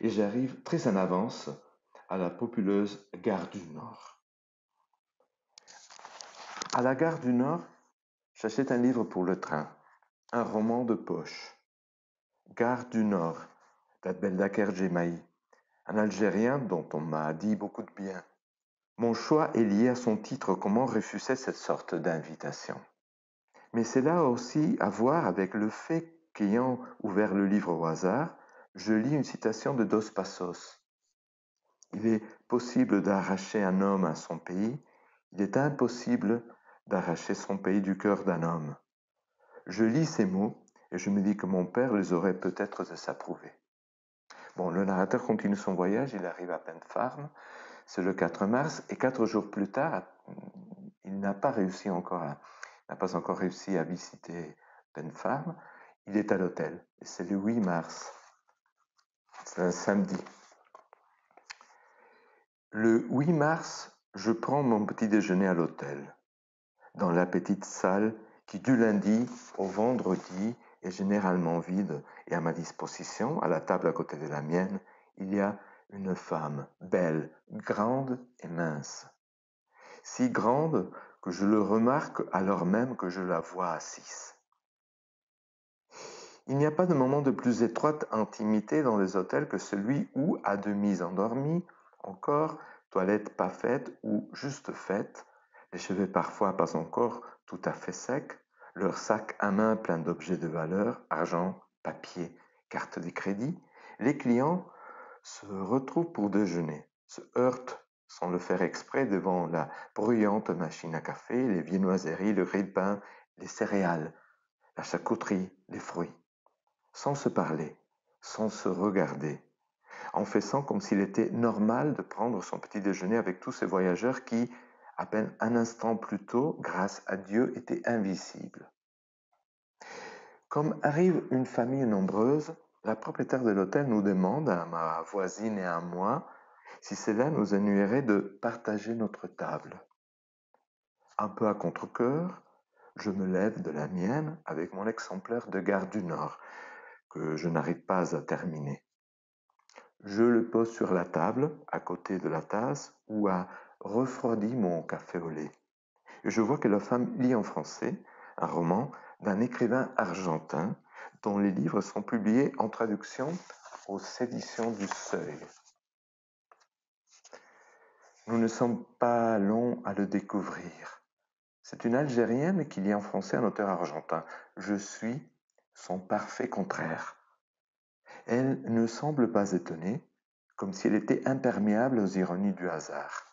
Et j'arrive très en avance à la populeuse gare du Nord. À la gare du Nord, j'achète un livre pour le train, un roman de poche. Gare du Nord, d'Adbeldaker Jemaï, un Algérien dont on m'a dit beaucoup de bien. Mon choix est lié à son titre, comment refuser cette sorte d'invitation. Mais c'est là aussi à voir avec le fait qu'ayant ouvert le livre au hasard, je lis une citation de Dos Passos. Il est possible d'arracher un homme à son pays, il est impossible d'arracher son pays du cœur d'un homme. Je lis ces mots et je me dis que mon père les aurait peut-être désapprouvés. Bon, le narrateur continue son voyage, il arrive à Pentfarne, c'est le 4 mars, et quatre jours plus tard, il n'a pas réussi encore à, n'a pas encore réussi à visiter femme, il est à l'hôtel. C'est le 8 mars. C'est un samedi. Le 8 mars, je prends mon petit déjeuner à l'hôtel, dans la petite salle qui du lundi au vendredi est généralement vide et à ma disposition, à la table à côté de la mienne, il y a une femme belle, grande et mince. Si grande je le remarque alors même que je la vois assise. Il n'y a pas de moment de plus étroite intimité dans les hôtels que celui où, à demi endormi, encore, toilette pas faite ou juste faite, les cheveux parfois pas encore tout à fait secs, leur sac à main plein d'objets de valeur, argent, papier, carte de crédit, les clients se retrouvent pour déjeuner, se heurtent sans le faire exprès, devant la bruyante machine à café, les viennoiseries, le riz de pain, les céréales, la charcuterie, les fruits, sans se parler, sans se regarder, en faisant comme s'il était normal de prendre son petit déjeuner avec tous ces voyageurs qui, à peine un instant plus tôt, grâce à Dieu, étaient invisibles. Comme arrive une famille nombreuse, la propriétaire de l'hôtel nous demande à ma voisine et à moi si cela nous annuierait de partager notre table. Un peu à contre-coeur, je me lève de la mienne avec mon exemplaire de Gare du Nord, que je n'arrive pas à terminer. Je le pose sur la table, à côté de la tasse, où a refroidi mon café au lait. Et je vois que la femme lit en français un roman d'un écrivain argentin dont les livres sont publiés en traduction aux éditions du Seuil. Nous ne sommes pas longs à le découvrir. C'est une Algérienne qui lit en français un auteur argentin. Je suis son parfait contraire. Elle ne semble pas étonnée, comme si elle était imperméable aux ironies du hasard.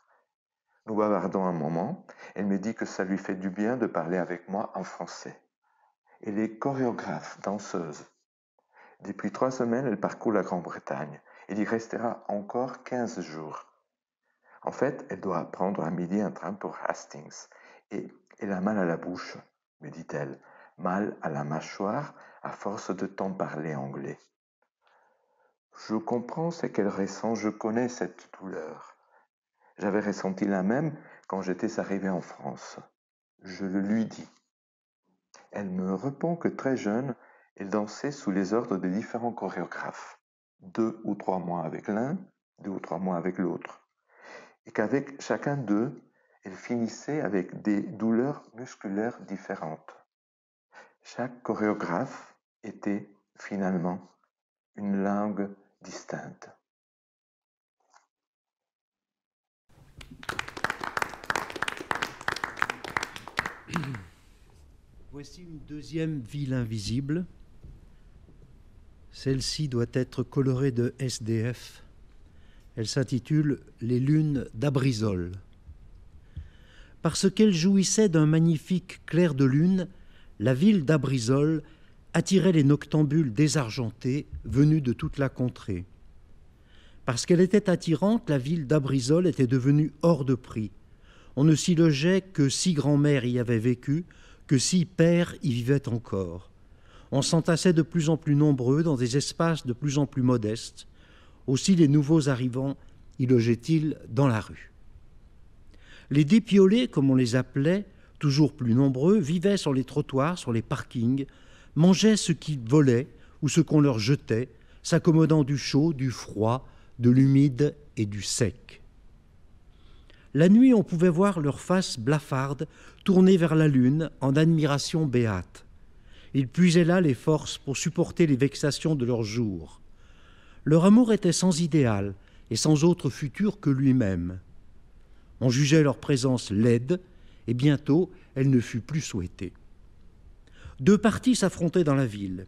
Nous bavardons un moment, elle me dit que ça lui fait du bien de parler avec moi en français. Elle est chorégraphe, danseuse. Depuis trois semaines, elle parcourt la Grande-Bretagne. Elle y restera encore quinze jours. En fait, elle doit prendre à midi un train pour Hastings. Et elle a mal à la bouche, me dit-elle, mal à la mâchoire à force de tant parler anglais. Je comprends ce qu'elle ressent, je connais cette douleur. J'avais ressenti la même quand j'étais arrivé en France. Je le lui dis. Elle me répond que très jeune, elle dansait sous les ordres de différents chorégraphes, deux ou trois mois avec l'un, deux ou trois mois avec l'autre et qu'avec chacun d'eux, elle finissait avec des douleurs musculaires différentes. Chaque chorégraphe était finalement une langue distincte. Voici une deuxième ville invisible. Celle-ci doit être colorée de SDF elle s'intitule Les lunes d'Abrisol ». Parce qu'elle jouissait d'un magnifique clair de lune, la ville d'Abrisol attirait les noctambules désargentés venus de toute la contrée. Parce qu'elle était attirante, la ville d'Abrisol était devenue hors de prix. On ne s'y logeait que si grand-mère y avait vécu, que si père y vivait encore. On s'entassait de plus en plus nombreux dans des espaces de plus en plus modestes, aussi les nouveaux arrivants y logeaient-ils dans la rue. Les dépiolés, comme on les appelait, toujours plus nombreux, vivaient sur les trottoirs, sur les parkings, mangeaient ce qu'ils volaient ou ce qu'on leur jetait, s'accommodant du chaud, du froid, de l'humide et du sec. La nuit, on pouvait voir leurs faces blafardes tournées vers la lune en admiration béate. Ils puisaient là les forces pour supporter les vexations de leur jour. Leur amour était sans idéal et sans autre futur que lui-même. On jugeait leur présence laide, et bientôt elle ne fut plus souhaitée. Deux parties s'affrontaient dans la ville,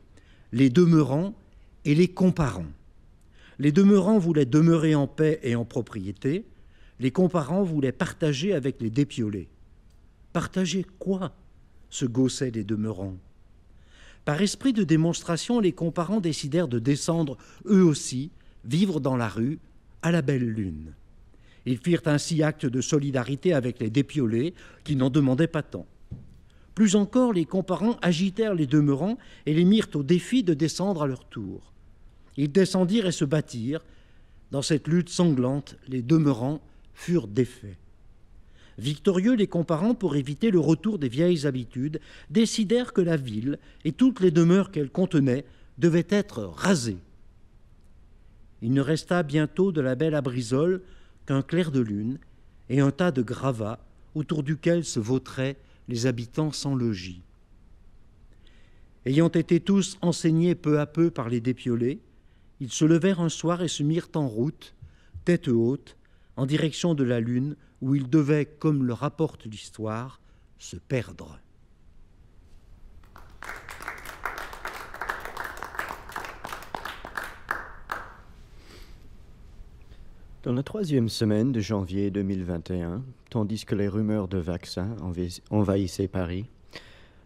les demeurants et les comparants. Les demeurants voulaient demeurer en paix et en propriété, les comparants voulaient partager avec les dépiolés. Partager quoi se gaussaient les demeurants. Par esprit de démonstration, les comparants décidèrent de descendre, eux aussi, vivre dans la rue, à la belle lune. Ils firent ainsi acte de solidarité avec les dépiolés, qui n'en demandaient pas tant. Plus encore, les comparants agitèrent les demeurants et les mirent au défi de descendre à leur tour. Ils descendirent et se battirent. Dans cette lutte sanglante, les demeurants furent défaits. Victorieux, les comparants, pour éviter le retour des vieilles habitudes, décidèrent que la ville et toutes les demeures qu'elle contenait devaient être rasées. Il ne resta bientôt de la belle Abrisole qu'un clair de lune et un tas de gravats autour duquel se vautraient les habitants sans logis. Ayant été tous enseignés peu à peu par les dépiolés, ils se levèrent un soir et se mirent en route, tête haute, en direction de la lune, où il devait, comme le rapporte l'histoire, se perdre. Dans la troisième semaine de janvier 2021, tandis que les rumeurs de vaccins envahissaient Paris,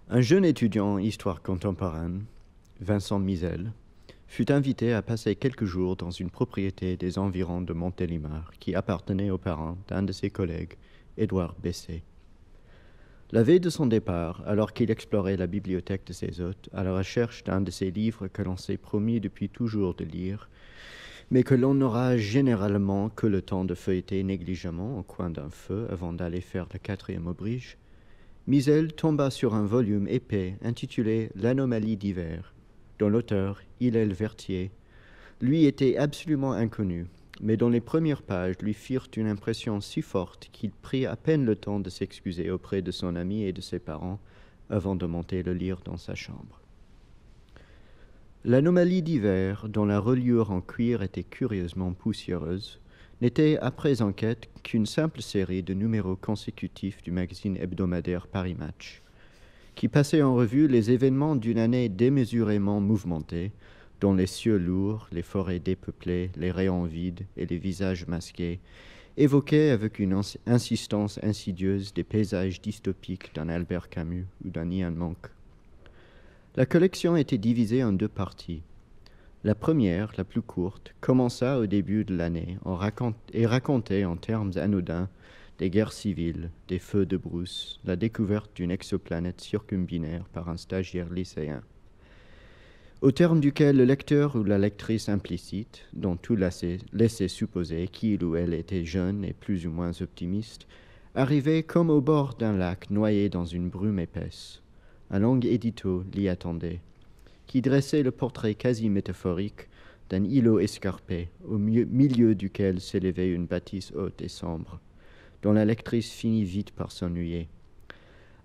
un jeune étudiant en histoire contemporaine, Vincent Misel, fut invité à passer quelques jours dans une propriété des environs de Montélimar qui appartenait aux parents d'un de ses collègues, Édouard Bessé. La veille de son départ, alors qu'il explorait la bibliothèque de ses hôtes à la recherche d'un de ces livres que l'on s'est promis depuis toujours de lire, mais que l'on n'aura généralement que le temps de feuilleter négligemment au coin d'un feu avant d'aller faire le quatrième oblige, Misel tomba sur un volume épais intitulé L'anomalie d'hiver, dont l'auteur, Hillel Vertier, lui était absolument inconnu, mais dont les premières pages lui firent une impression si forte qu'il prit à peine le temps de s'excuser auprès de son ami et de ses parents avant de monter le lire dans sa chambre. L'anomalie d'hiver, dont la reliure en cuir était curieusement poussiéreuse, n'était, après enquête, qu'une simple série de numéros consécutifs du magazine hebdomadaire Paris Match, qui passait en revue les événements d'une année démesurément mouvementée, dont les cieux lourds, les forêts dépeuplées, les rayons vides et les visages masqués, évoquaient avec une insistance insidieuse des paysages dystopiques d'un Albert Camus ou d'un Ian Monk. La collection était divisée en deux parties. La première, la plus courte, commença au début de l'année et racontait en termes anodins des guerres civiles, des feux de brousse, la découverte d'une exoplanète circumbinaire par un stagiaire lycéen. Au terme duquel le lecteur ou la lectrice implicite, dont tout laissait supposer qu'il ou elle était jeune et plus ou moins optimiste, arrivait comme au bord d'un lac noyé dans une brume épaisse. Un long édito l'y attendait, qui dressait le portrait quasi métaphorique d'un îlot escarpé, au milieu duquel s'élevait une bâtisse haute et sombre dont la lectrice finit vite par s'ennuyer.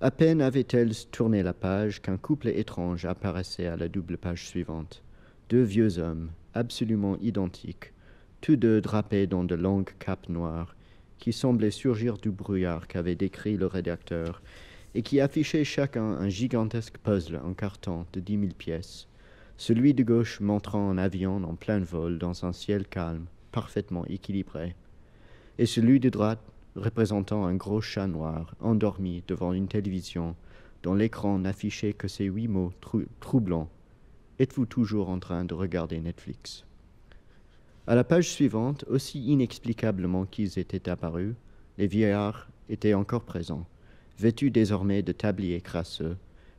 À peine avait-elle tourné la page qu'un couple étrange apparaissait à la double page suivante. Deux vieux hommes, absolument identiques, tous deux drapés dans de longues capes noires, qui semblaient surgir du brouillard qu'avait décrit le rédacteur, et qui affichaient chacun un gigantesque puzzle en carton de dix mille pièces, celui de gauche montrant un avion en plein vol dans un ciel calme, parfaitement équilibré, et celui de droite représentant un gros chat noir endormi devant une télévision dont l'écran n'affichait que ces huit mots troublants. Êtes-vous toujours en train de regarder Netflix À la page suivante, aussi inexplicablement qu'ils étaient apparus, les vieillards étaient encore présents, vêtus désormais de tabliers crasseux,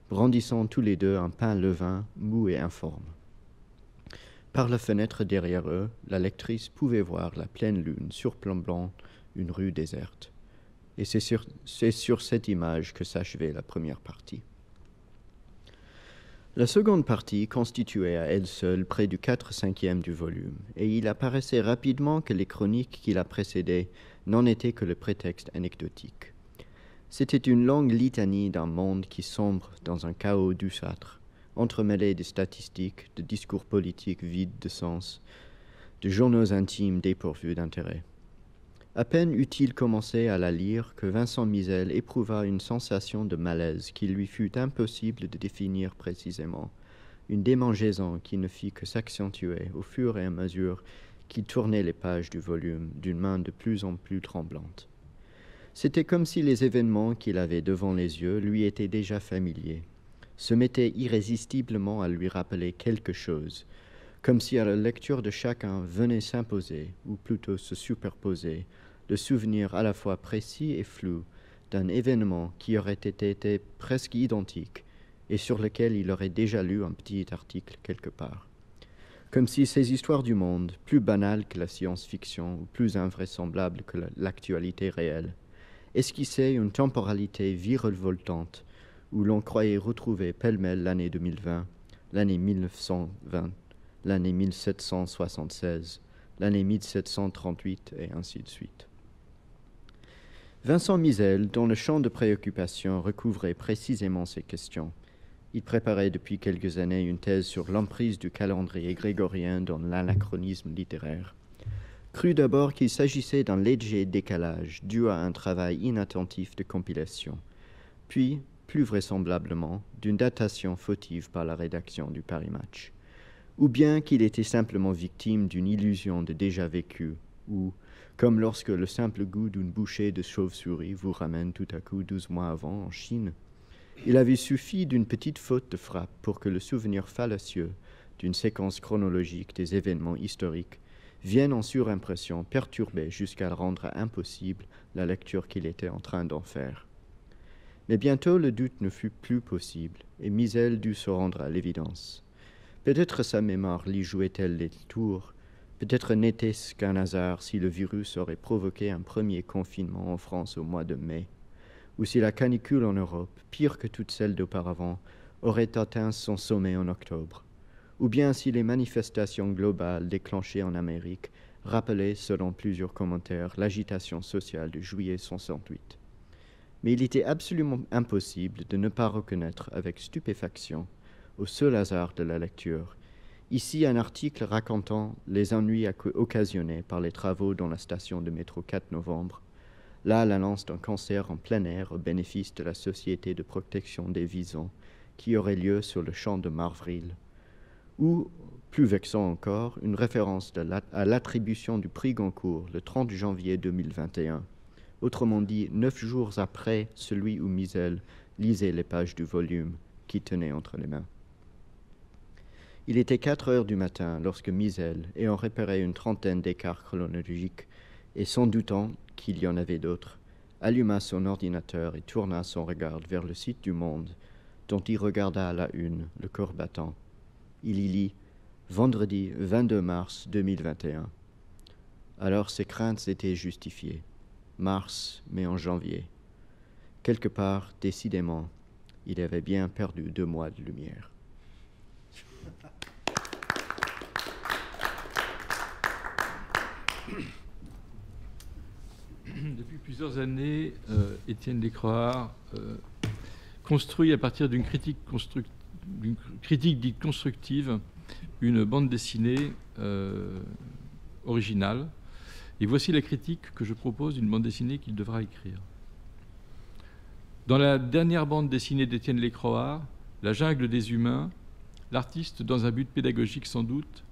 brandissant tous les deux un pain levain mou et informe. Par la fenêtre derrière eux, la lectrice pouvait voir la pleine lune surplombant une rue déserte. Et c'est sur, cette image que s'achevait la première partie. La seconde partie constituait à elle seule près du 4 cinquième du volume, et il apparaissait rapidement que les chroniques qui la précédaient n'en étaient que le prétexte anecdotique. C'était une longue litanie d'un monde qui sombre dans un chaos dusâtre entremêlé de statistiques, de discours politiques vides de sens, de journaux intimes dépourvus d'intérêt. À peine eut-il commencé à la lire que Vincent Misel éprouva une sensation de malaise qu'il lui fut impossible de définir précisément, une démangeaison qui ne fit que s'accentuer au fur et à mesure qu'il tournait les pages du volume d'une main de plus en plus tremblante. C'était comme si les événements qu'il avait devant les yeux lui étaient déjà familiers, se mettaient irrésistiblement à lui rappeler quelque chose, comme si à la lecture de chacun venait s'imposer, ou plutôt se superposer, le souvenir à la fois précis et flou d'un événement qui aurait été, été presque identique et sur lequel il aurait déjà lu un petit article quelque part. Comme si ces histoires du monde, plus banales que la science-fiction ou plus invraisemblables que l'actualité réelle, esquissaient une temporalité virevoltante où l'on croyait retrouver pêle-mêle l'année 2020, l'année 1920, l'année 1776, l'année 1738 et ainsi de suite. Vincent Misel, dont le champ de préoccupation recouvrait précisément ces questions, il préparait depuis quelques années une thèse sur l'emprise du calendrier grégorien dans l'anachronisme littéraire. Crut d'abord qu'il s'agissait d'un léger décalage dû à un travail inattentif de compilation, puis, plus vraisemblablement, d'une datation fautive par la rédaction du Paris Match, ou bien qu'il était simplement victime d'une illusion de déjà vécu ou comme lorsque le simple goût d'une bouchée de chauve-souris vous ramène tout à coup douze mois avant en Chine. Il avait suffi d'une petite faute de frappe pour que le souvenir fallacieux d'une séquence chronologique des événements historiques vienne en surimpression perturber jusqu'à rendre impossible la lecture qu'il était en train d'en faire. Mais bientôt le doute ne fut plus possible, et Misel dut se rendre à l'évidence. Peut-être sa mémoire lui jouait-elle des tours, Peut-être n'était-ce qu'un hasard si le virus aurait provoqué un premier confinement en France au mois de mai, ou si la canicule en Europe, pire que toutes celles d'auparavant, aurait atteint son sommet en octobre, ou bien si les manifestations globales déclenchées en Amérique rappelaient, selon plusieurs commentaires, l'agitation sociale de juillet 68. Mais il était absolument impossible de ne pas reconnaître avec stupéfaction, au seul hasard de la lecture, Ici, un article racontant les ennuis occasionnés par les travaux dans la station de métro 4 novembre. Là, l'annonce d'un concert en plein air au bénéfice de la Société de protection des visons qui aurait lieu sur le champ de Marvril. Ou, plus vexant encore, une référence à l'attribution du prix Goncourt le 30 janvier 2021. Autrement dit, neuf jours après celui où Misel lisait les pages du volume qu'il tenait entre les mains. Il était 4 heures du matin lorsque Misel ayant repéré une trentaine d'écarts chronologiques, et sans doutant qu'il y en avait d'autres, alluma son ordinateur et tourna son regard vers le site du Monde, dont il regarda à la une, le corps battant. Il y lit Vendredi 22 mars 2021. Alors ses craintes étaient justifiées. Mars, mais en janvier. Quelque part, décidément, il avait bien perdu deux mois de lumière. Depuis plusieurs années, euh, Étienne Descroix euh, construit à partir d'une critique, critique, dite constructive une bande dessinée euh, originale. Et voici la critique que je propose d'une bande dessinée qu'il devra écrire. Dans la dernière bande dessinée d'Étienne Lécroard, La jungle des humains, l'artiste, dans un but pédagogique sans doute,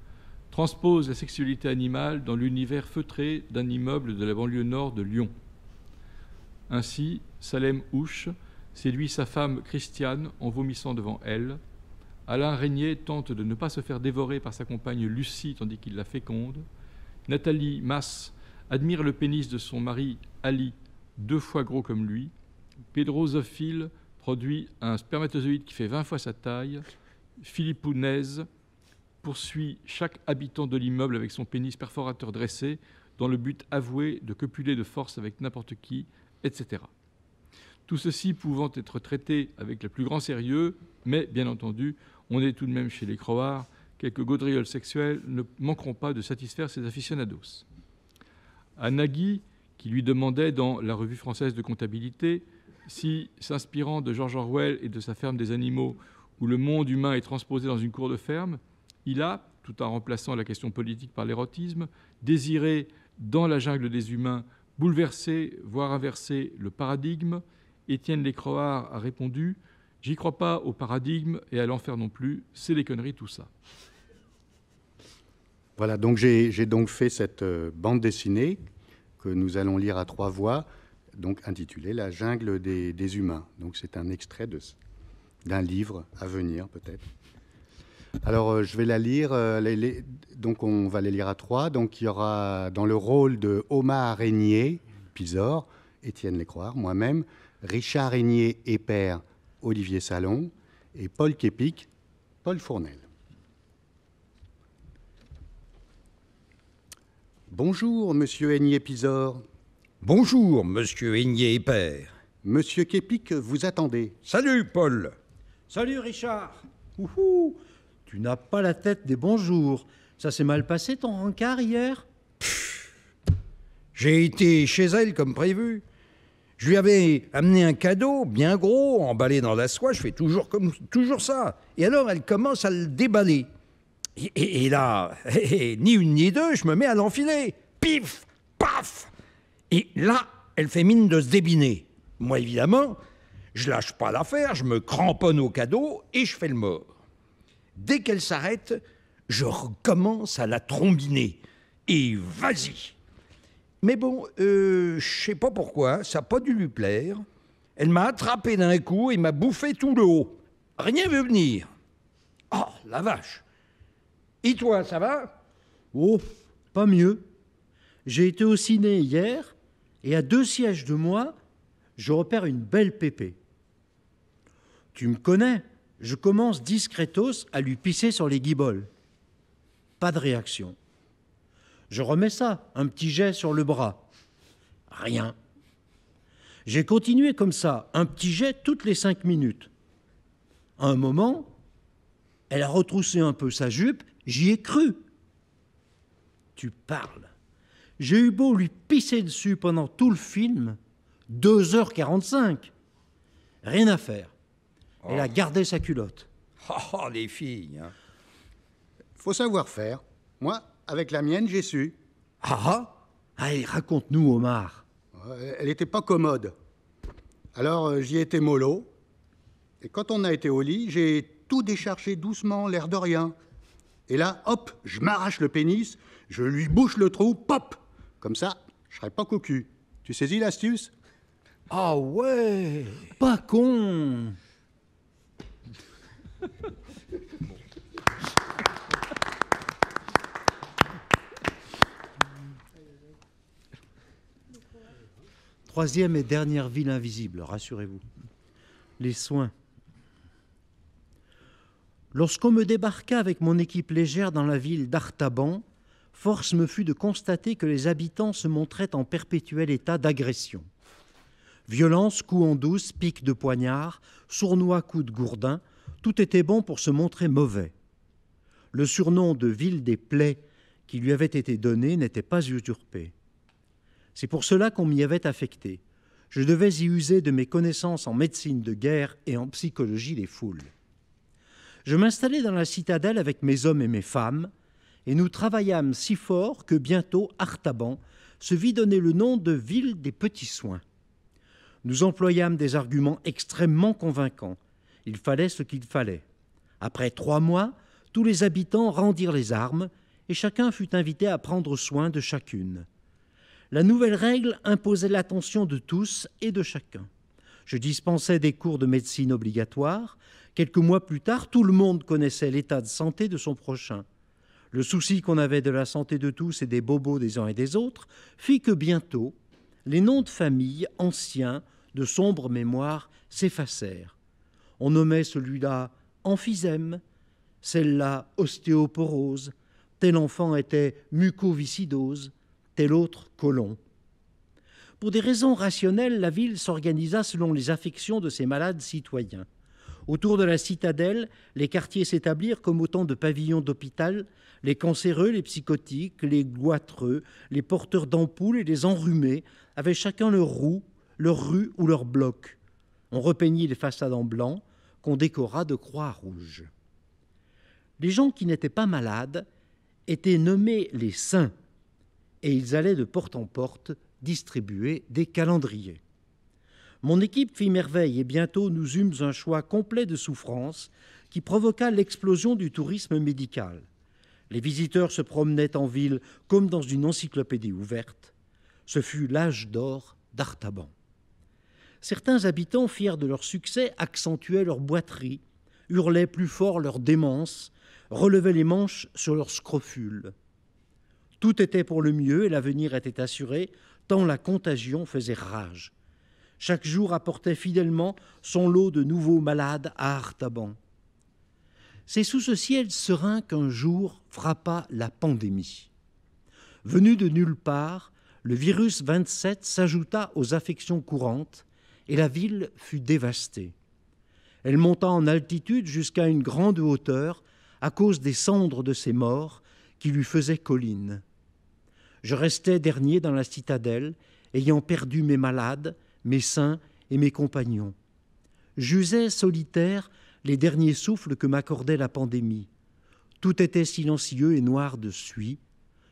transpose la sexualité animale dans l'univers feutré d'un immeuble de la banlieue nord de Lyon. Ainsi, Salem Houche séduit sa femme Christiane en vomissant devant elle. Alain Régnier tente de ne pas se faire dévorer par sa compagne Lucie tandis qu'il la féconde. Nathalie Masse admire le pénis de son mari Ali, deux fois gros comme lui. Pedro produit un spermatozoïde qui fait 20 fois sa taille. Philippe poursuit chaque habitant de l'immeuble avec son pénis perforateur dressé, dans le but avoué de copuler de force avec n'importe qui, etc. Tout ceci pouvant être traité avec le plus grand sérieux, mais bien entendu, on est tout de même chez les croards, quelques gaudrioles sexuelles ne manqueront pas de satisfaire ces aficionados. À Nagui, qui lui demandait dans la Revue française de comptabilité si, s'inspirant de George Orwell et de sa ferme des animaux, où le monde humain est transposé dans une cour de ferme, il a, tout en remplaçant la question politique par l'érotisme, désiré, dans la jungle des humains, bouleverser, voire inverser le paradigme. Étienne Lécroard a répondu J'y crois pas au paradigme et à l'enfer non plus, c'est des conneries tout ça. Voilà, donc j'ai donc fait cette euh, bande dessinée que nous allons lire à trois voix, donc intitulée La jungle des humains. Donc c'est un extrait d'un livre à venir peut-être. Alors, euh, je vais la lire. Euh, donc, on va les lire à trois. Donc, il y aura dans le rôle de Omar Régnier, Pizor, Étienne Lecroix, moi-même, Richard Régnier et père, Olivier Salon, et Paul Képic, Paul Fournel. Bonjour, monsieur Aignier Pizor. Bonjour, monsieur Aignier et père. Monsieur Képic vous attendez. Salut, Paul. Salut, Richard. Ouhou. Tu n'as pas la tête des bons jours. Ça s'est mal passé ton rencard hier J'ai été chez elle comme prévu. Je lui avais amené un cadeau bien gros, emballé dans la soie, je fais toujours, comme, toujours ça. Et alors elle commence à le déballer. Et, là, ni une ni deux, je me mets à l'enfiler. Pif Paf Et là, elle fait mine de se débiner. Moi, évidemment, je lâche pas l'affaire, je me cramponne au cadeau et je fais le mort. Dès qu'elle s'arrête, je recommence à la trombiner. Et vas-y Mais bon, je euh, je sais pas pourquoi, ça n'a pas dû lui plaire. Elle m'a attrapé d'un coup et m'a bouffé tout le haut. Rien veut venir. Oh, la vache Et toi, ça va Oh, pas mieux. J'ai été au ciné hier et à deux sièges de moi, je repère une belle pépée. Tu me connais je commence discrétos à lui pisser sur les guiboles. Pas de réaction. Je remets ça, un petit jet sur le bras. Rien. J'ai continué comme ça, un petit jet toutes les cinq minutes. À un moment, elle a retroussé un peu sa jupe, j'y ai cru. Tu parles. J'ai eu beau lui pisser dessus pendant tout le film, 2 h cinq Rien à faire. Elle a gardé sa culotte. Oh, oh les filles hein. Faut savoir faire. Moi, avec la mienne, j'ai su. Ah ah Allez, raconte-nous, Omar. Euh, elle était pas commode. Alors, euh, j'y étais mollo. Et quand on a été au lit, j'ai tout déchargé doucement, l'air de rien. Et là, hop, je m'arrache le pénis, je lui bouche le trou, pop Comme ça, je serai pas cocu. Tu saisis l'astuce Ah ouais Pas con Troisième et dernière ville invisible, rassurez-vous, les soins. Lorsqu'on me débarqua avec mon équipe légère dans la ville d'Artaban, force me fut de constater que les habitants se montraient en perpétuel état d'agression. Violence, coups en douce, pics de poignard, sournois coups de gourdin, tout était bon pour se montrer mauvais. Le surnom de ville des plaies qui lui avait été donné n'était pas usurpé. C'est pour cela qu'on m'y avait affecté. Je devais y user de mes connaissances en médecine de guerre et en psychologie des foules. Je m'installai dans la citadelle avec mes hommes et mes femmes, et nous travaillâmes si fort que bientôt Artaban se vit donner le nom de ville des petits soins. Nous employâmes des arguments extrêmement convaincants, il fallait ce qu'il fallait. Après trois mois, tous les habitants rendirent les armes et chacun fut invité à prendre soin de chacune. La nouvelle règle imposait l'attention de tous et de chacun. Je dispensais des cours de médecine obligatoires. Quelques mois plus tard, tout le monde connaissait l'état de santé de son prochain. Le souci qu'on avait de la santé de tous et des bobos des uns et des autres fit que bientôt, les noms de famille anciens de sombre mémoire s'effacèrent. On nommait celui-là emphysème, celle-là ostéoporose, tel enfant était mucoviscidose, tel autre colon. Pour des raisons rationnelles, la ville s'organisa selon les affections de ses malades citoyens. Autour de la citadelle, les quartiers s'établirent comme autant de pavillons d'hôpital, les cancéreux, les psychotiques, les goitreux, les porteurs d'ampoules et les enrhumés avaient chacun leur roue, leur rue ou leur bloc. On repeignit les façades en blanc, qu'on décora de croix rouge. Les gens qui n'étaient pas malades étaient nommés les saints, et ils allaient de porte en porte distribuer des calendriers. Mon équipe fit merveille et bientôt nous eûmes un choix complet de souffrance qui provoqua l'explosion du tourisme médical. Les visiteurs se promenaient en ville comme dans une encyclopédie ouverte. Ce fut l'âge d'or d'Artaban certains habitants, fiers de leur succès, accentuaient leur boiterie, hurlaient plus fort leur démence, relevaient les manches sur leur scrofules. Tout était pour le mieux et l'avenir était assuré, tant la contagion faisait rage. Chaque jour apportait fidèlement son lot de nouveaux malades à Artaban. C'est sous ce ciel serein qu'un jour frappa la pandémie. Venu de nulle part, le virus 27 s'ajouta aux affections courantes, et la ville fut dévastée. Elle monta en altitude jusqu'à une grande hauteur à cause des cendres de ses morts qui lui faisaient colline. Je restai dernier dans la citadelle, ayant perdu mes malades, mes saints et mes compagnons. J'usais solitaire les derniers souffles que m'accordait la pandémie. Tout était silencieux et noir de suie.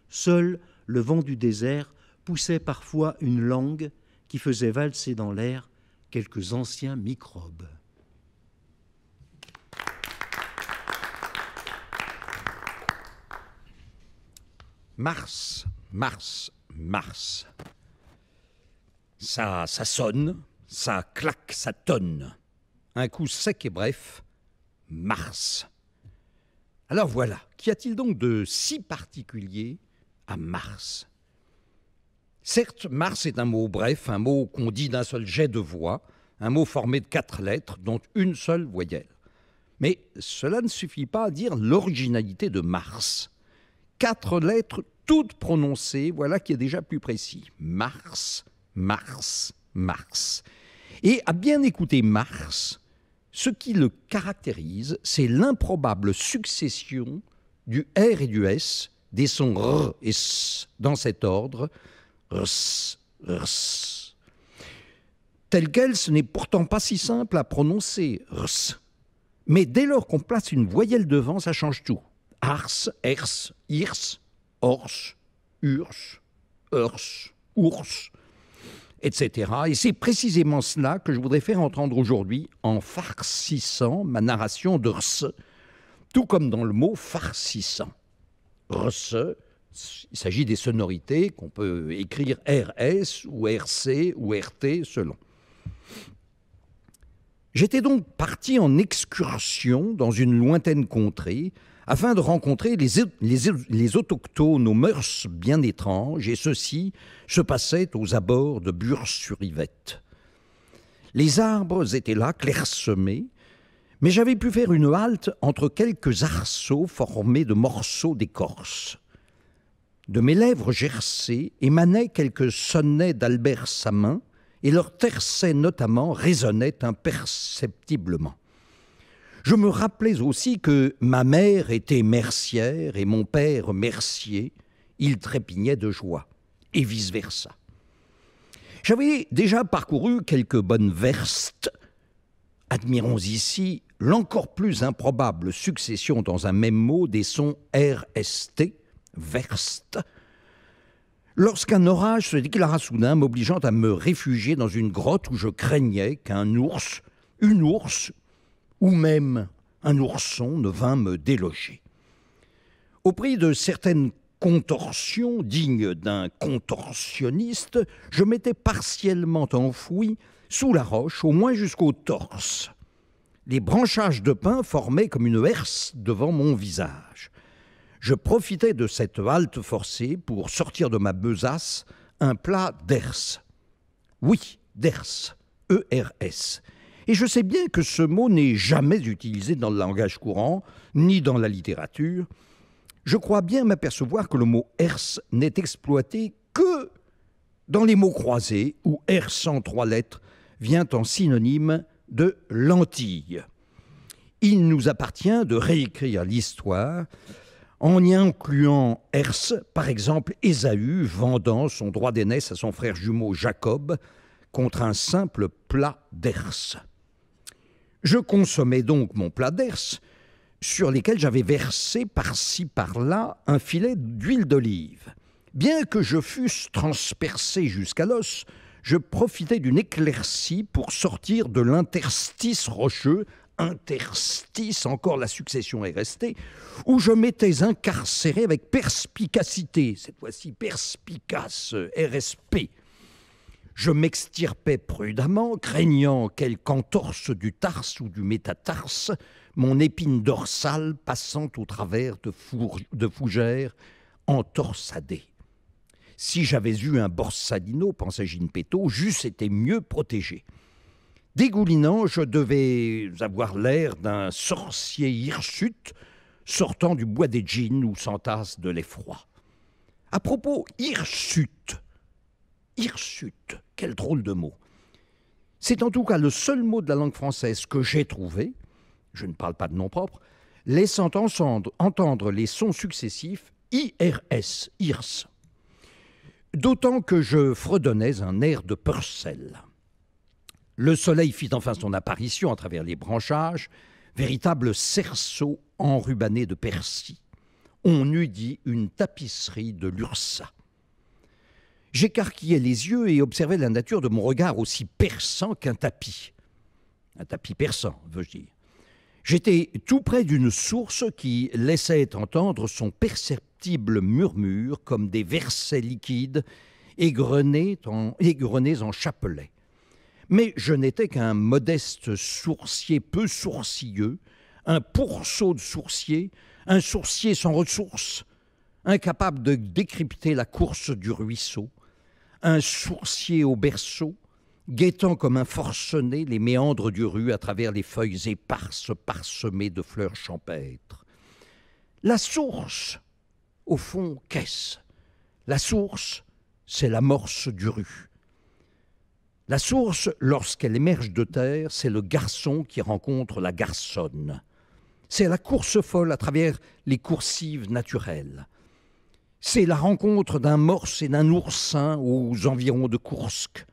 Seul le vent du désert poussait parfois une langue qui faisait valser dans l'air quelques anciens microbes. Mars, Mars, Mars. Ça, ça sonne, ça claque, ça tonne. Un coup sec et bref, Mars. Alors voilà, qu'y a-t-il donc de si particulier à Mars Certes, Mars est un mot bref, un mot qu'on dit d'un seul jet de voix, un mot formé de quatre lettres, dont une seule voyelle. Mais cela ne suffit pas à dire l'originalité de Mars. Quatre lettres toutes prononcées, voilà qui est déjà plus précis. Mars, Mars, Mars. Et à bien écouter Mars, ce qui le caractérise, c'est l'improbable succession du R et du S, des sons R et S dans cet ordre, rs. rs Tel quel, ce n'est pourtant pas si simple à prononcer, rs. Mais dès lors qu'on place une voyelle devant, ça change tout. Ars, ers, irs, ors, urs, urs, ours, etc. Et c'est précisément cela que je voudrais faire entendre aujourd'hui en farcissant ma narration de rs, tout comme dans le mot farcissant. Rs, il s'agit des sonorités qu'on peut écrire RS ou RC ou RT selon. J'étais donc parti en excursion dans une lointaine contrée afin de rencontrer les, autochtones aux mœurs bien étranges, et ceci se passait aux abords de burs sur yvette Les arbres étaient là, clairsemés, mais j'avais pu faire une halte entre quelques arceaux formés de morceaux d'écorce. De mes lèvres gercées émanaient quelques sonnets d'Albert Samin, et leurs tercets notamment résonnaient imperceptiblement. Je me rappelais aussi que ma mère était mercière et mon père mercier, il trépignait de joie, et vice-versa. J'avais déjà parcouru quelques bonnes verstes. Admirons ici l'encore plus improbable succession dans un même mot des sons RST, « Verste. »« lorsqu'un orage se déclara soudain, m'obligeant à me réfugier dans une grotte où je craignais qu'un ours, une ours, ou même un ourson ne vînt me déloger. Au prix de certaines contorsions dignes d'un contorsionniste, je m'étais partiellement enfoui sous la roche, au moins jusqu'au torse. Les branchages de pin formaient comme une herse devant mon visage. Je profitais de cette halte forcée pour sortir de ma besace un plat d'ers. Oui, d'ers, E-R-S. Et je sais bien que ce mot n'est jamais utilisé dans le langage courant, ni dans la littérature. Je crois bien m'apercevoir que le mot ers n'est exploité que dans les mots croisés, où ers sans trois lettres vient en synonyme de lentille. Il nous appartient de réécrire l'histoire en y incluant Hers, par exemple, Ésaü vendant son droit d'aînesse à son frère jumeau Jacob contre un simple plat d'Hers. Je consommais donc mon plat d'Hers, sur lesquels j'avais versé par-ci par-là un filet d'huile d'olive. Bien que je fusse transpercé jusqu'à l'os, je profitais d'une éclaircie pour sortir de l'interstice rocheux interstice, encore la succession est restée, où je m'étais incarcéré avec perspicacité, cette fois-ci perspicace, RSP. Je m'extirpais prudemment, craignant quelque entorse du tarse ou du métatarse, mon épine dorsale passant au travers de, fougères entorsadées. Si j'avais eu un borsadino pensait Péto, j'eusse été mieux protégé. Dégoulinant, je devais avoir l'air d'un sorcier hirsute sortant du bois des djinns où s'entasse de l'effroi. À propos, hirsute. Hirsute, quel drôle de mot. C'est en tout cas le seul mot de la langue française que j'ai trouvé, je ne parle pas de nom propre, laissant entendre, les sons successifs IRS, hirs. D'autant que je fredonnais un air de Purcell. Le soleil fit enfin son apparition à travers les branchages, véritable cerceau enrubanné de persil. On eût dit une tapisserie de l'Ursa. J'écarquillais les yeux et observais la nature de mon regard aussi perçant qu'un tapis. Un tapis perçant, veux-je dire. J'étais tout près d'une source qui laissait entendre son perceptible murmure comme des versets liquides égrenés en, égrenés en chapelet. Mais je n'étais qu'un modeste sourcier peu sourcilleux, un pourceau de sourcier, un sourcier sans ressources, incapable de décrypter la course du ruisseau, un sourcier au berceau, guettant comme un forcené les méandres du rue à travers les feuilles éparses parsemées de fleurs champêtres. La source, au fond, qu'est-ce La source, c'est l'amorce du rue. La source, lorsqu'elle émerge de terre, c'est le garçon qui rencontre la garçonne. C'est la course folle à travers les coursives naturelles. C'est la rencontre d'un morse et d'un oursin aux environs de Koursk.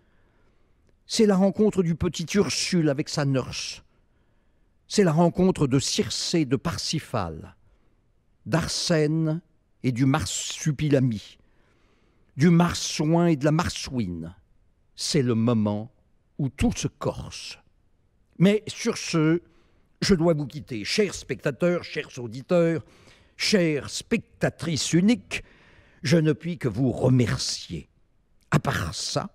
C'est la rencontre du petit Ursule avec sa nurse. C'est la rencontre de Circé, de Parsifal, d'Arsène et du marsupilami, du marsouin et de la marsouine c'est le moment où tout se corse. Mais sur ce, je dois vous quitter, chers spectateurs, chers auditeurs, chères spectatrices uniques, je ne puis que vous remercier. À part ça,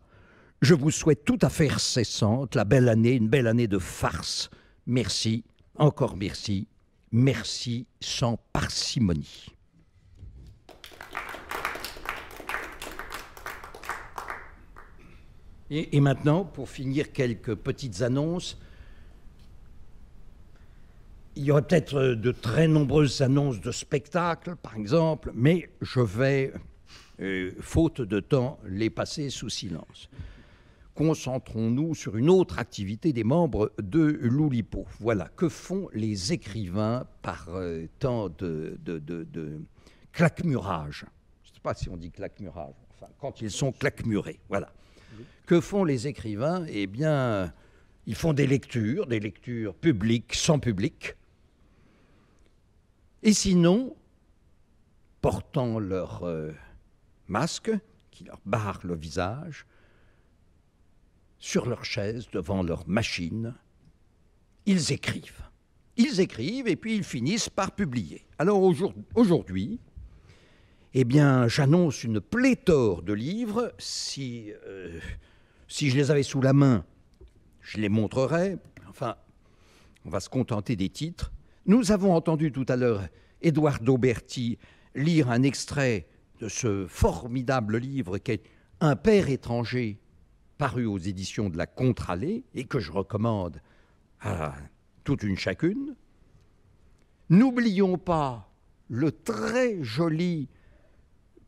je vous souhaite tout à fait cessante, la belle année, une belle année de farce. Merci, encore merci, merci sans parcimonie. Et, maintenant, pour finir, quelques petites annonces. Il y aurait peut-être euh, de très nombreuses annonces de spectacles, par exemple, mais je vais, euh, faute de temps, les passer sous silence. Concentrons-nous sur une autre activité des membres de l'Oulipo. Voilà, que font les écrivains par euh, temps de, de, claquemurage Je ne sais pas si on dit claquemurage, enfin, quand ils sont claquemurés, voilà. Que font les écrivains Eh bien, ils font des lectures, des lectures publiques, sans public. Et sinon, portant leur euh, masque, qui leur barre le visage, sur leur chaise, devant leur machine, ils écrivent. Ils écrivent et puis ils finissent par publier. Alors aujourd'hui, eh bien, j'annonce une pléthore de livres. Si, euh, si je les avais sous la main, je les montrerais. Enfin, on va se contenter des titres. Nous avons entendu tout à l'heure Eduardo Berti lire un extrait de ce formidable livre qu'est Un père étranger, paru aux éditions de la Contralée et que je recommande à toute une chacune. N'oublions pas le très joli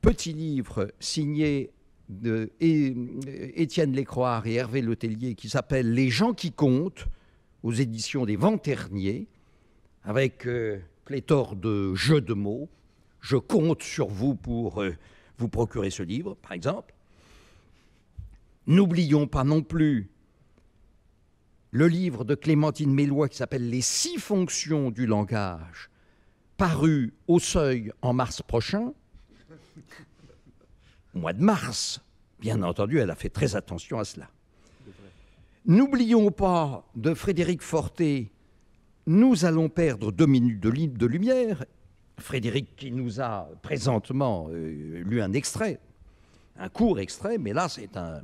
petit livre signé de Étienne Lécroire et Hervé Letellier qui s'appelle Les gens qui comptent aux éditions des Vents Terniers avec euh, pléthore de jeux de mots. Je compte sur vous pour euh, vous procurer ce livre, par exemple. N'oublions pas non plus le livre de Clémentine Mélois qui s'appelle Les six fonctions du langage, paru au seuil en mars prochain, mois de mars, bien entendu, elle a fait très attention à cela. N'oublions pas de Frédéric Forté, nous allons perdre deux minutes de lumière. Frédéric qui nous a présentement euh, lu un extrait, un court extrait, mais là, c'est un,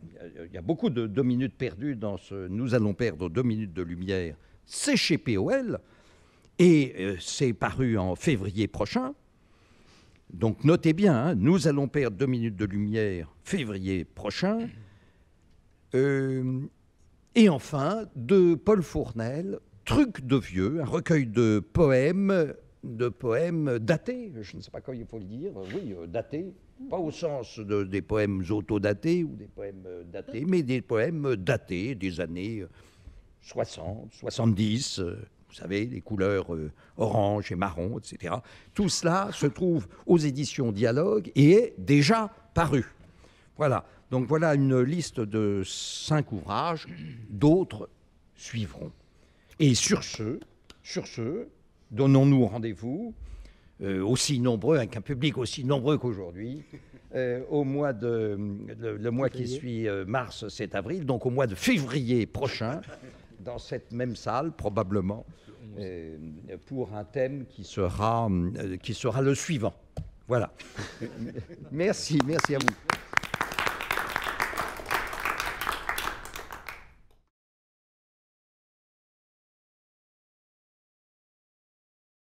il y a beaucoup de deux minutes perdues dans ce Nous allons perdre deux minutes de lumière. C'est chez POL et euh, c'est paru en février prochain. Donc notez bien, hein, nous allons perdre deux minutes de lumière février prochain. Euh, et enfin, de Paul Fournel, Truc de vieux, un recueil de poèmes, de poèmes datés, je ne sais pas quand il faut le dire, oui, euh, datés, pas au sens des poèmes autodatés ou des poèmes datés, mais des poèmes datés des années 60, 70 vous savez, les couleurs euh, orange et marron, etc. Tout cela se trouve aux éditions Dialogue et est déjà paru. Voilà. Donc voilà une liste de cinq ouvrages. D'autres suivront. Et sur ce, sur ce, donnons-nous rendez-vous euh, aussi nombreux, avec un public aussi nombreux qu'aujourd'hui, euh, au mois de le, mois qui suit mars, c'est avril, donc au mois de février prochain dans cette même salle, probablement, euh, pour un thème qui sera, euh, qui sera le suivant. Voilà. merci, merci à vous.